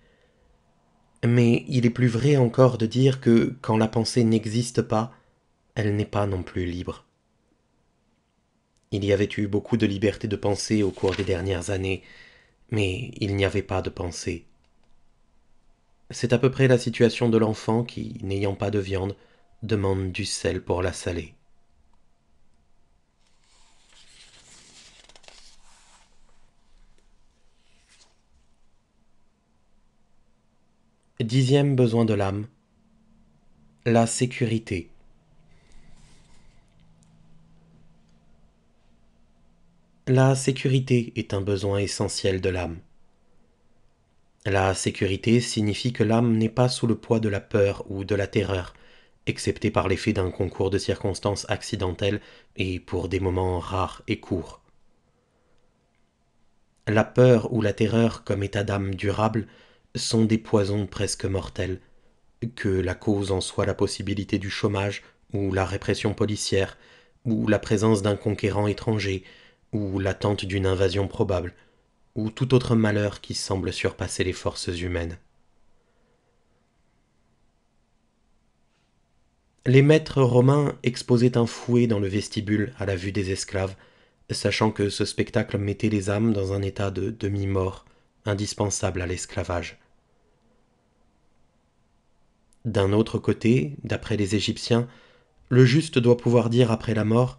Mais il est plus vrai encore de dire que quand la pensée n'existe pas, elle n'est pas non plus libre. Il y avait eu beaucoup de liberté de penser au cours des dernières années, mais il n'y avait pas de pensée. C'est à peu près la situation de l'enfant qui, n'ayant pas de viande, demande du sel pour la saler. Dixième besoin de l'âme. La sécurité. La sécurité est un besoin essentiel de l'âme. La sécurité signifie que l'âme n'est pas sous le poids de la peur ou de la terreur, excepté par l'effet d'un concours de circonstances accidentelles et pour des moments rares et courts. La peur ou la terreur comme état d'âme durable sont des poisons presque mortels, que la cause en soit la possibilité du chômage ou la répression policière, ou la présence d'un conquérant étranger, ou l'attente d'une invasion probable, ou tout autre malheur qui semble surpasser les forces humaines. Les maîtres romains exposaient un fouet dans le vestibule à la vue des esclaves, sachant que ce spectacle mettait les âmes dans un état de demi-mort indispensable à l'esclavage. D'un autre côté, d'après les Égyptiens, le juste doit pouvoir dire après la mort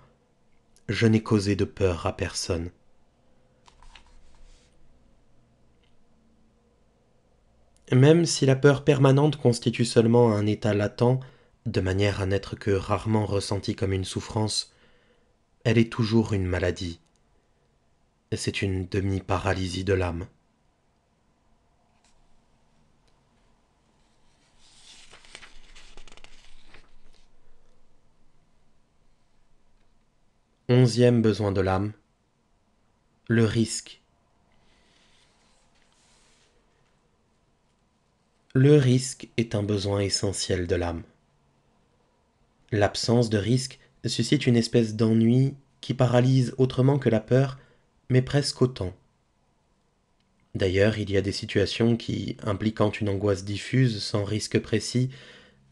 je n'ai causé de peur à personne. Même si la peur permanente constitue seulement un état latent, de manière à n'être que rarement ressentie comme une souffrance, elle est toujours une maladie. C'est une demi-paralysie de l'âme. Onzième besoin de l'âme, le risque. Le risque est un besoin essentiel de l'âme. L'absence de risque suscite une espèce d'ennui qui paralyse autrement que la peur, mais presque autant. D'ailleurs, il y a des situations qui, impliquant une angoisse diffuse sans risque précis,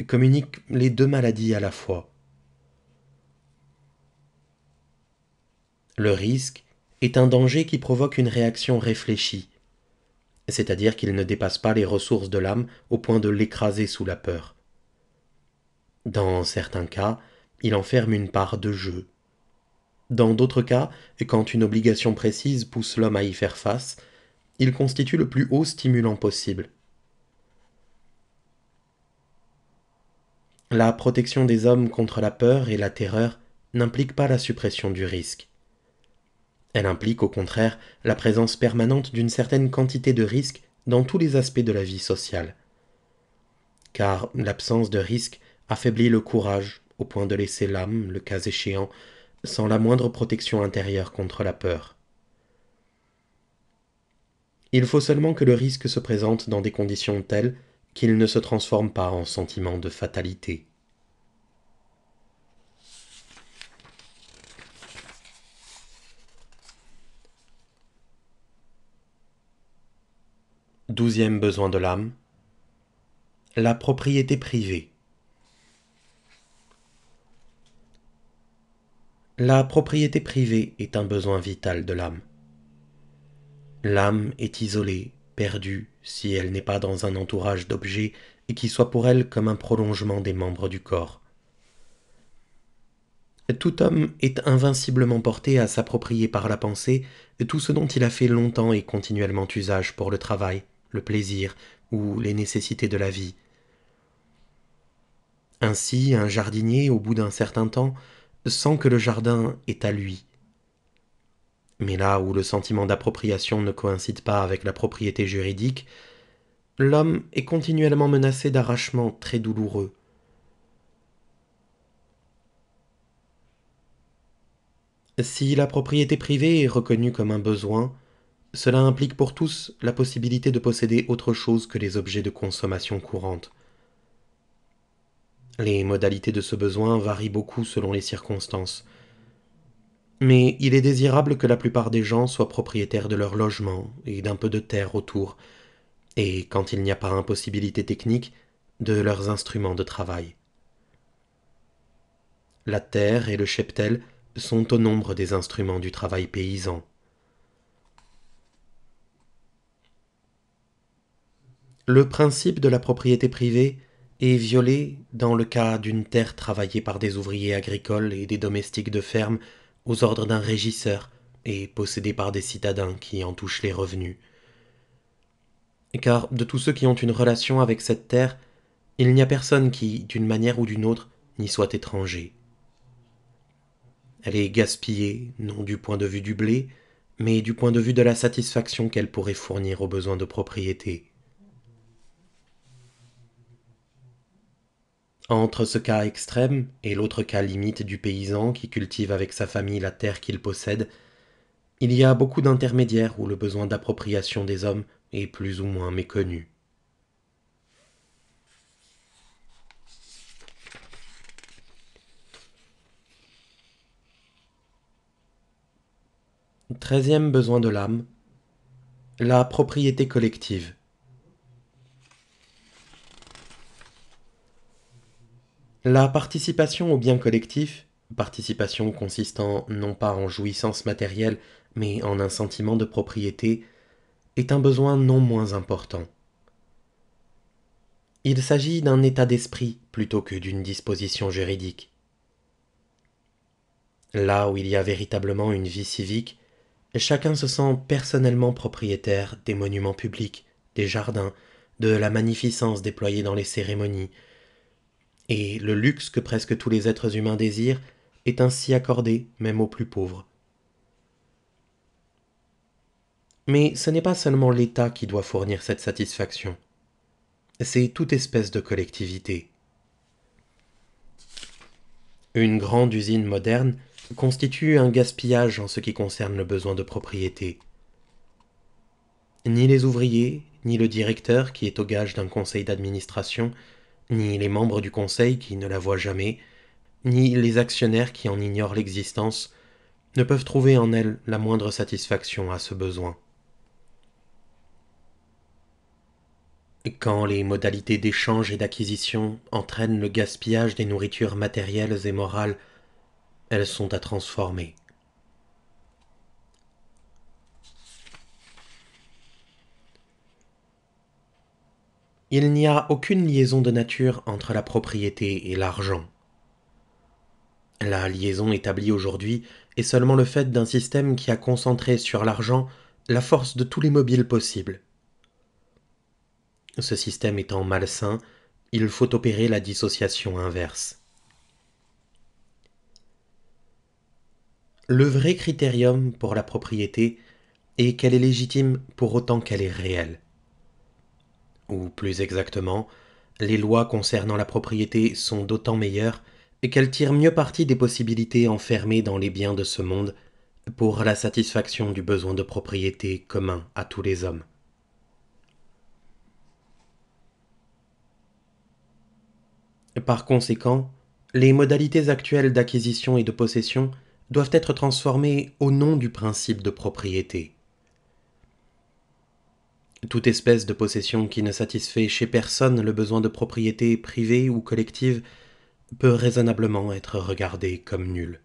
communiquent les deux maladies à la fois. Le risque est un danger qui provoque une réaction réfléchie, c'est-à-dire qu'il ne dépasse pas les ressources de l'âme au point de l'écraser sous la peur. Dans certains cas, il enferme une part de jeu. Dans d'autres cas, quand une obligation précise pousse l'homme à y faire face, il constitue le plus haut stimulant possible. La protection des hommes contre la peur et la terreur n'implique pas la suppression du risque. Elle implique au contraire la présence permanente d'une certaine quantité de risque dans tous les aspects de la vie sociale. Car l'absence de risque affaiblit le courage au point de laisser l'âme, le cas échéant, sans la moindre protection intérieure contre la peur. Il faut seulement que le risque se présente dans des conditions telles qu'il ne se transforme pas en sentiment de fatalité. Douzième besoin de l'âme. La propriété privée. La propriété privée est un besoin vital de l'âme. L'âme est isolée, perdue, si elle n'est pas dans un entourage d'objets et qui soit pour elle comme un prolongement des membres du corps. Tout homme est invinciblement porté à s'approprier par la pensée tout ce dont il a fait longtemps et continuellement usage pour le travail, le plaisir ou les nécessités de la vie. Ainsi, un jardinier, au bout d'un certain temps, sent que le jardin est à lui. Mais là où le sentiment d'appropriation ne coïncide pas avec la propriété juridique, l'homme est continuellement menacé d'arrachements très douloureux. Si la propriété privée est reconnue comme un besoin, cela implique pour tous la possibilité de posséder autre chose que les objets de consommation courante. Les modalités de ce besoin varient beaucoup selon les circonstances. Mais il est désirable que la plupart des gens soient propriétaires de leur logement et d'un peu de terre autour, et quand il n'y a pas impossibilité technique, de leurs instruments de travail. La terre et le cheptel sont au nombre des instruments du travail paysan. le principe de la propriété privée est violé dans le cas d'une terre travaillée par des ouvriers agricoles et des domestiques de ferme aux ordres d'un régisseur et possédée par des citadins qui en touchent les revenus. Car de tous ceux qui ont une relation avec cette terre, il n'y a personne qui, d'une manière ou d'une autre, n'y soit étranger. Elle est gaspillée, non du point de vue du blé, mais du point de vue de la satisfaction qu'elle pourrait fournir aux besoins de propriété. Entre ce cas extrême et l'autre cas limite du paysan qui cultive avec sa famille la terre qu'il possède, il y a beaucoup d'intermédiaires où le besoin d'appropriation des hommes est plus ou moins méconnu. Treizième besoin de l'âme, la propriété collective. La participation au bien collectif, participation consistant non pas en jouissance matérielle, mais en un sentiment de propriété, est un besoin non moins important. Il s'agit d'un état d'esprit plutôt que d'une disposition juridique. Là où il y a véritablement une vie civique, chacun se sent personnellement propriétaire des monuments publics, des jardins, de la magnificence déployée dans les cérémonies, et le luxe que presque tous les êtres humains désirent est ainsi accordé même aux plus pauvres. Mais ce n'est pas seulement l'État qui doit fournir cette satisfaction, c'est toute espèce de collectivité. Une grande usine moderne constitue un gaspillage en ce qui concerne le besoin de propriété. Ni les ouvriers, ni le directeur qui est au gage d'un conseil d'administration ni les membres du Conseil qui ne la voient jamais, ni les actionnaires qui en ignorent l'existence, ne peuvent trouver en elle la moindre satisfaction à ce besoin. Quand les modalités d'échange et d'acquisition entraînent le gaspillage des nourritures matérielles et morales, elles sont à transformer. Il n'y a aucune liaison de nature entre la propriété et l'argent. La liaison établie aujourd'hui est seulement le fait d'un système qui a concentré sur l'argent la force de tous les mobiles possibles. Ce système étant malsain, il faut opérer la dissociation inverse. Le vrai critérium pour la propriété est qu'elle est légitime pour autant qu'elle est réelle ou plus exactement, les lois concernant la propriété sont d'autant meilleures qu'elles tirent mieux parti des possibilités enfermées dans les biens de ce monde pour la satisfaction du besoin de propriété commun à tous les hommes. Par conséquent, les modalités actuelles d'acquisition et de possession doivent être transformées au nom du principe de propriété. Toute espèce de possession qui ne satisfait chez personne le besoin de propriété privée ou collective peut raisonnablement être regardée comme nulle.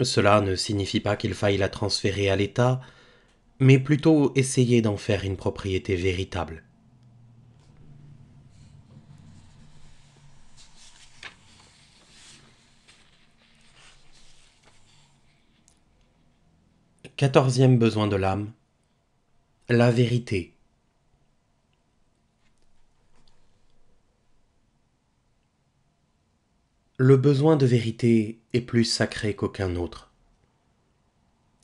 Cela ne signifie pas qu'il faille la transférer à l'État, mais plutôt essayer d'en faire une propriété véritable. Quatorzième besoin de l'âme, la vérité. Le besoin de vérité est plus sacré qu'aucun autre.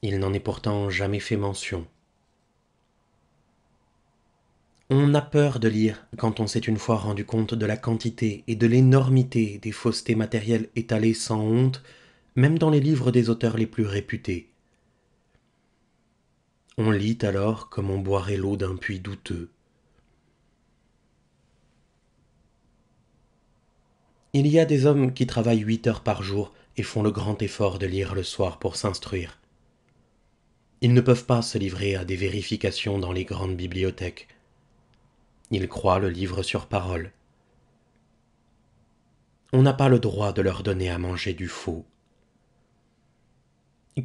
Il n'en est pourtant jamais fait mention. On a peur de lire quand on s'est une fois rendu compte de la quantité et de l'énormité des faussetés matérielles étalées sans honte, même dans les livres des auteurs les plus réputés on lit alors comme on boirait l'eau d'un puits douteux. Il y a des hommes qui travaillent huit heures par jour et font le grand effort de lire le soir pour s'instruire. Ils ne peuvent pas se livrer à des vérifications dans les grandes bibliothèques. Ils croient le livre sur parole. On n'a pas le droit de leur donner à manger du faux.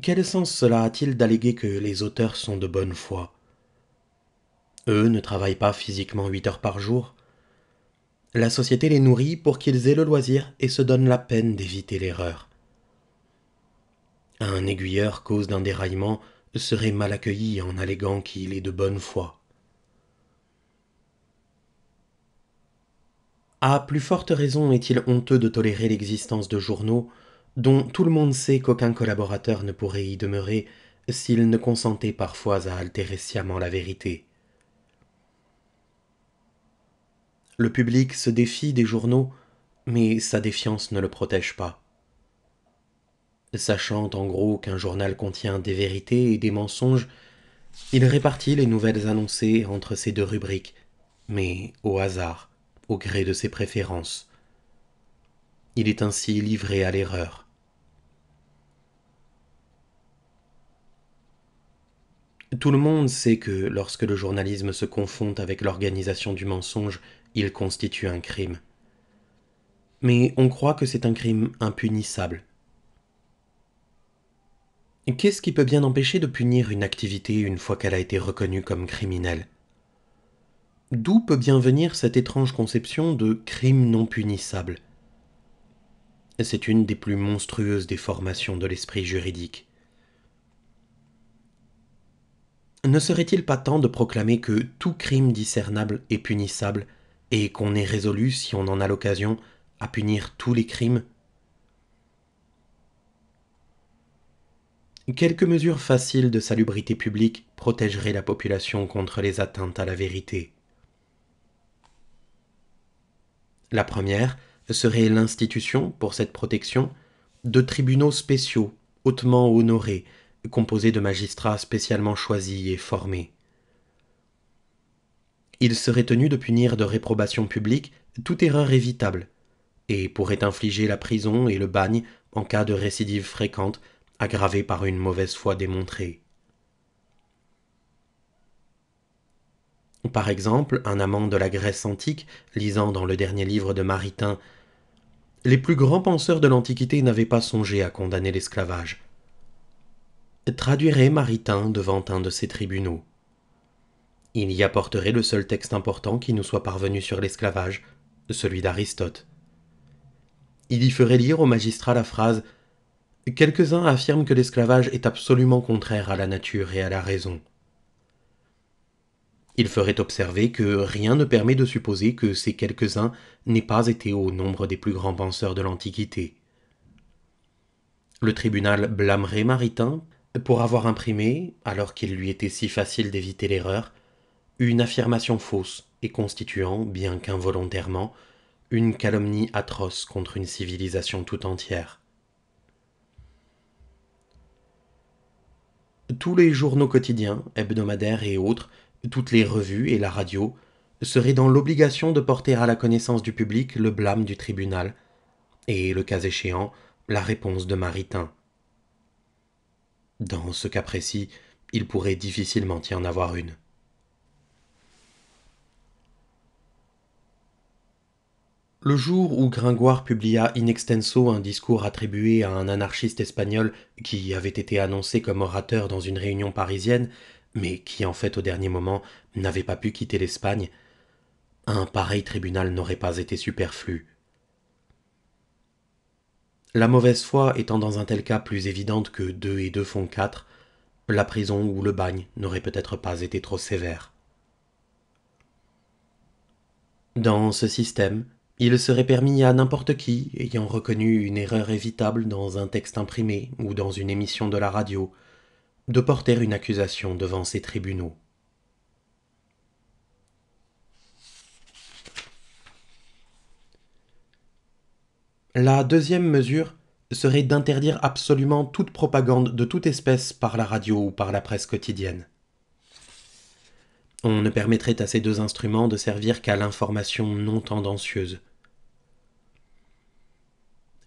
Quel sens cela a-t-il d'alléguer que les auteurs sont de bonne foi Eux ne travaillent pas physiquement huit heures par jour. La société les nourrit pour qu'ils aient le loisir et se donnent la peine d'éviter l'erreur. Un aiguilleur cause d'un déraillement serait mal accueilli en alléguant qu'il est de bonne foi. À plus forte raison est-il honteux de tolérer l'existence de journaux dont tout le monde sait qu'aucun collaborateur ne pourrait y demeurer s'il ne consentait parfois à altérer sciemment la vérité. Le public se défie des journaux, mais sa défiance ne le protège pas. Sachant en gros qu'un journal contient des vérités et des mensonges, il répartit les nouvelles annoncées entre ces deux rubriques, mais au hasard, au gré de ses préférences. Il est ainsi livré à l'erreur. Tout le monde sait que lorsque le journalisme se confond avec l'organisation du mensonge, il constitue un crime. Mais on croit que c'est un crime impunissable. Qu'est-ce qui peut bien empêcher de punir une activité une fois qu'elle a été reconnue comme criminelle D'où peut bien venir cette étrange conception de crime non punissable C'est une des plus monstrueuses déformations de l'esprit juridique. Ne serait-il pas temps de proclamer que tout crime discernable est punissable et qu'on est résolu, si on en a l'occasion, à punir tous les crimes Quelques mesures faciles de salubrité publique protégeraient la population contre les atteintes à la vérité. La première serait l'institution, pour cette protection, de tribunaux spéciaux, hautement honorés, composé de magistrats spécialement choisis et formés. Il serait tenu de punir de réprobation publique toute erreur évitable, et pourrait infliger la prison et le bagne en cas de récidive fréquente aggravée par une mauvaise foi démontrée. Par exemple, un amant de la Grèce antique, lisant dans le dernier livre de Maritain Les plus grands penseurs de l'Antiquité n'avaient pas songé à condamner l'esclavage traduirait Maritain devant un de ses tribunaux. Il y apporterait le seul texte important qui nous soit parvenu sur l'esclavage, celui d'Aristote. Il y ferait lire au magistrat la phrase Quelques-uns affirment que l'esclavage est absolument contraire à la nature et à la raison. Il ferait observer que rien ne permet de supposer que ces quelques-uns n'aient pas été au nombre des plus grands penseurs de l'Antiquité. Le tribunal blâmerait Maritain pour avoir imprimé, alors qu'il lui était si facile d'éviter l'erreur, une affirmation fausse et constituant, bien qu'involontairement, une calomnie atroce contre une civilisation tout entière. Tous les journaux quotidiens, hebdomadaires et autres, toutes les revues et la radio, seraient dans l'obligation de porter à la connaissance du public le blâme du tribunal, et, le cas échéant, la réponse de Maritain. Dans ce cas précis, il pourrait difficilement y en avoir une. Le jour où Gringoire publia in extenso un discours attribué à un anarchiste espagnol qui avait été annoncé comme orateur dans une réunion parisienne, mais qui en fait au dernier moment n'avait pas pu quitter l'Espagne, un pareil tribunal n'aurait pas été superflu. La mauvaise foi étant dans un tel cas plus évidente que deux et deux font quatre, la prison ou le bagne n'aurait peut-être pas été trop sévère. Dans ce système, il serait permis à n'importe qui, ayant reconnu une erreur évitable dans un texte imprimé ou dans une émission de la radio, de porter une accusation devant ces tribunaux. La deuxième mesure serait d'interdire absolument toute propagande de toute espèce par la radio ou par la presse quotidienne. On ne permettrait à ces deux instruments de servir qu'à l'information non tendancieuse.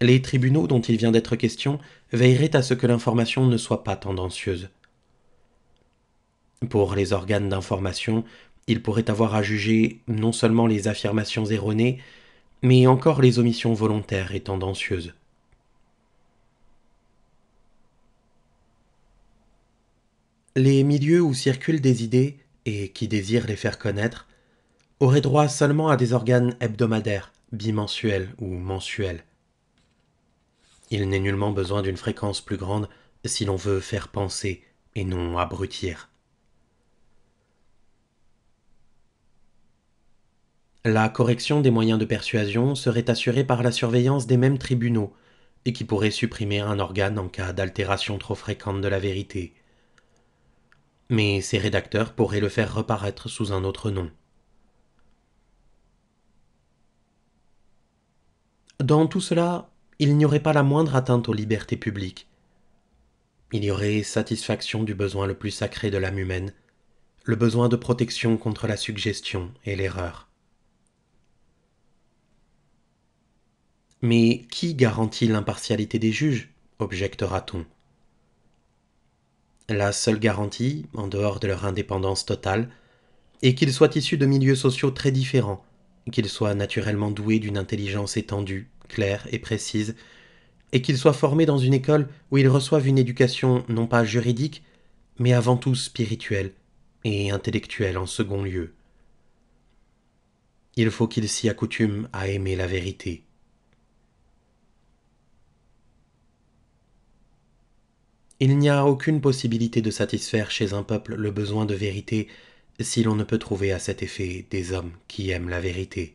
Les tribunaux dont il vient d'être question veilleraient à ce que l'information ne soit pas tendancieuse. Pour les organes d'information, ils pourraient avoir à juger non seulement les affirmations erronées, mais encore les omissions volontaires et tendancieuses. Les milieux où circulent des idées, et qui désirent les faire connaître, auraient droit seulement à des organes hebdomadaires, bimensuels ou mensuels. Il n'est nullement besoin d'une fréquence plus grande si l'on veut faire penser et non abrutir. La correction des moyens de persuasion serait assurée par la surveillance des mêmes tribunaux, et qui pourraient supprimer un organe en cas d'altération trop fréquente de la vérité. Mais ces rédacteurs pourraient le faire reparaître sous un autre nom. Dans tout cela, il n'y aurait pas la moindre atteinte aux libertés publiques. Il y aurait satisfaction du besoin le plus sacré de l'âme humaine, le besoin de protection contre la suggestion et l'erreur. Mais qui garantit l'impartialité des juges objectera-t-on. La seule garantie, en dehors de leur indépendance totale, est qu'ils soient issus de milieux sociaux très différents, qu'ils soient naturellement doués d'une intelligence étendue, claire et précise, et qu'ils soient formés dans une école où ils reçoivent une éducation non pas juridique, mais avant tout spirituelle et intellectuelle en second lieu. Il faut qu'ils s'y accoutument à aimer la vérité, Il n'y a aucune possibilité de satisfaire chez un peuple le besoin de vérité si l'on ne peut trouver à cet effet des hommes qui aiment la vérité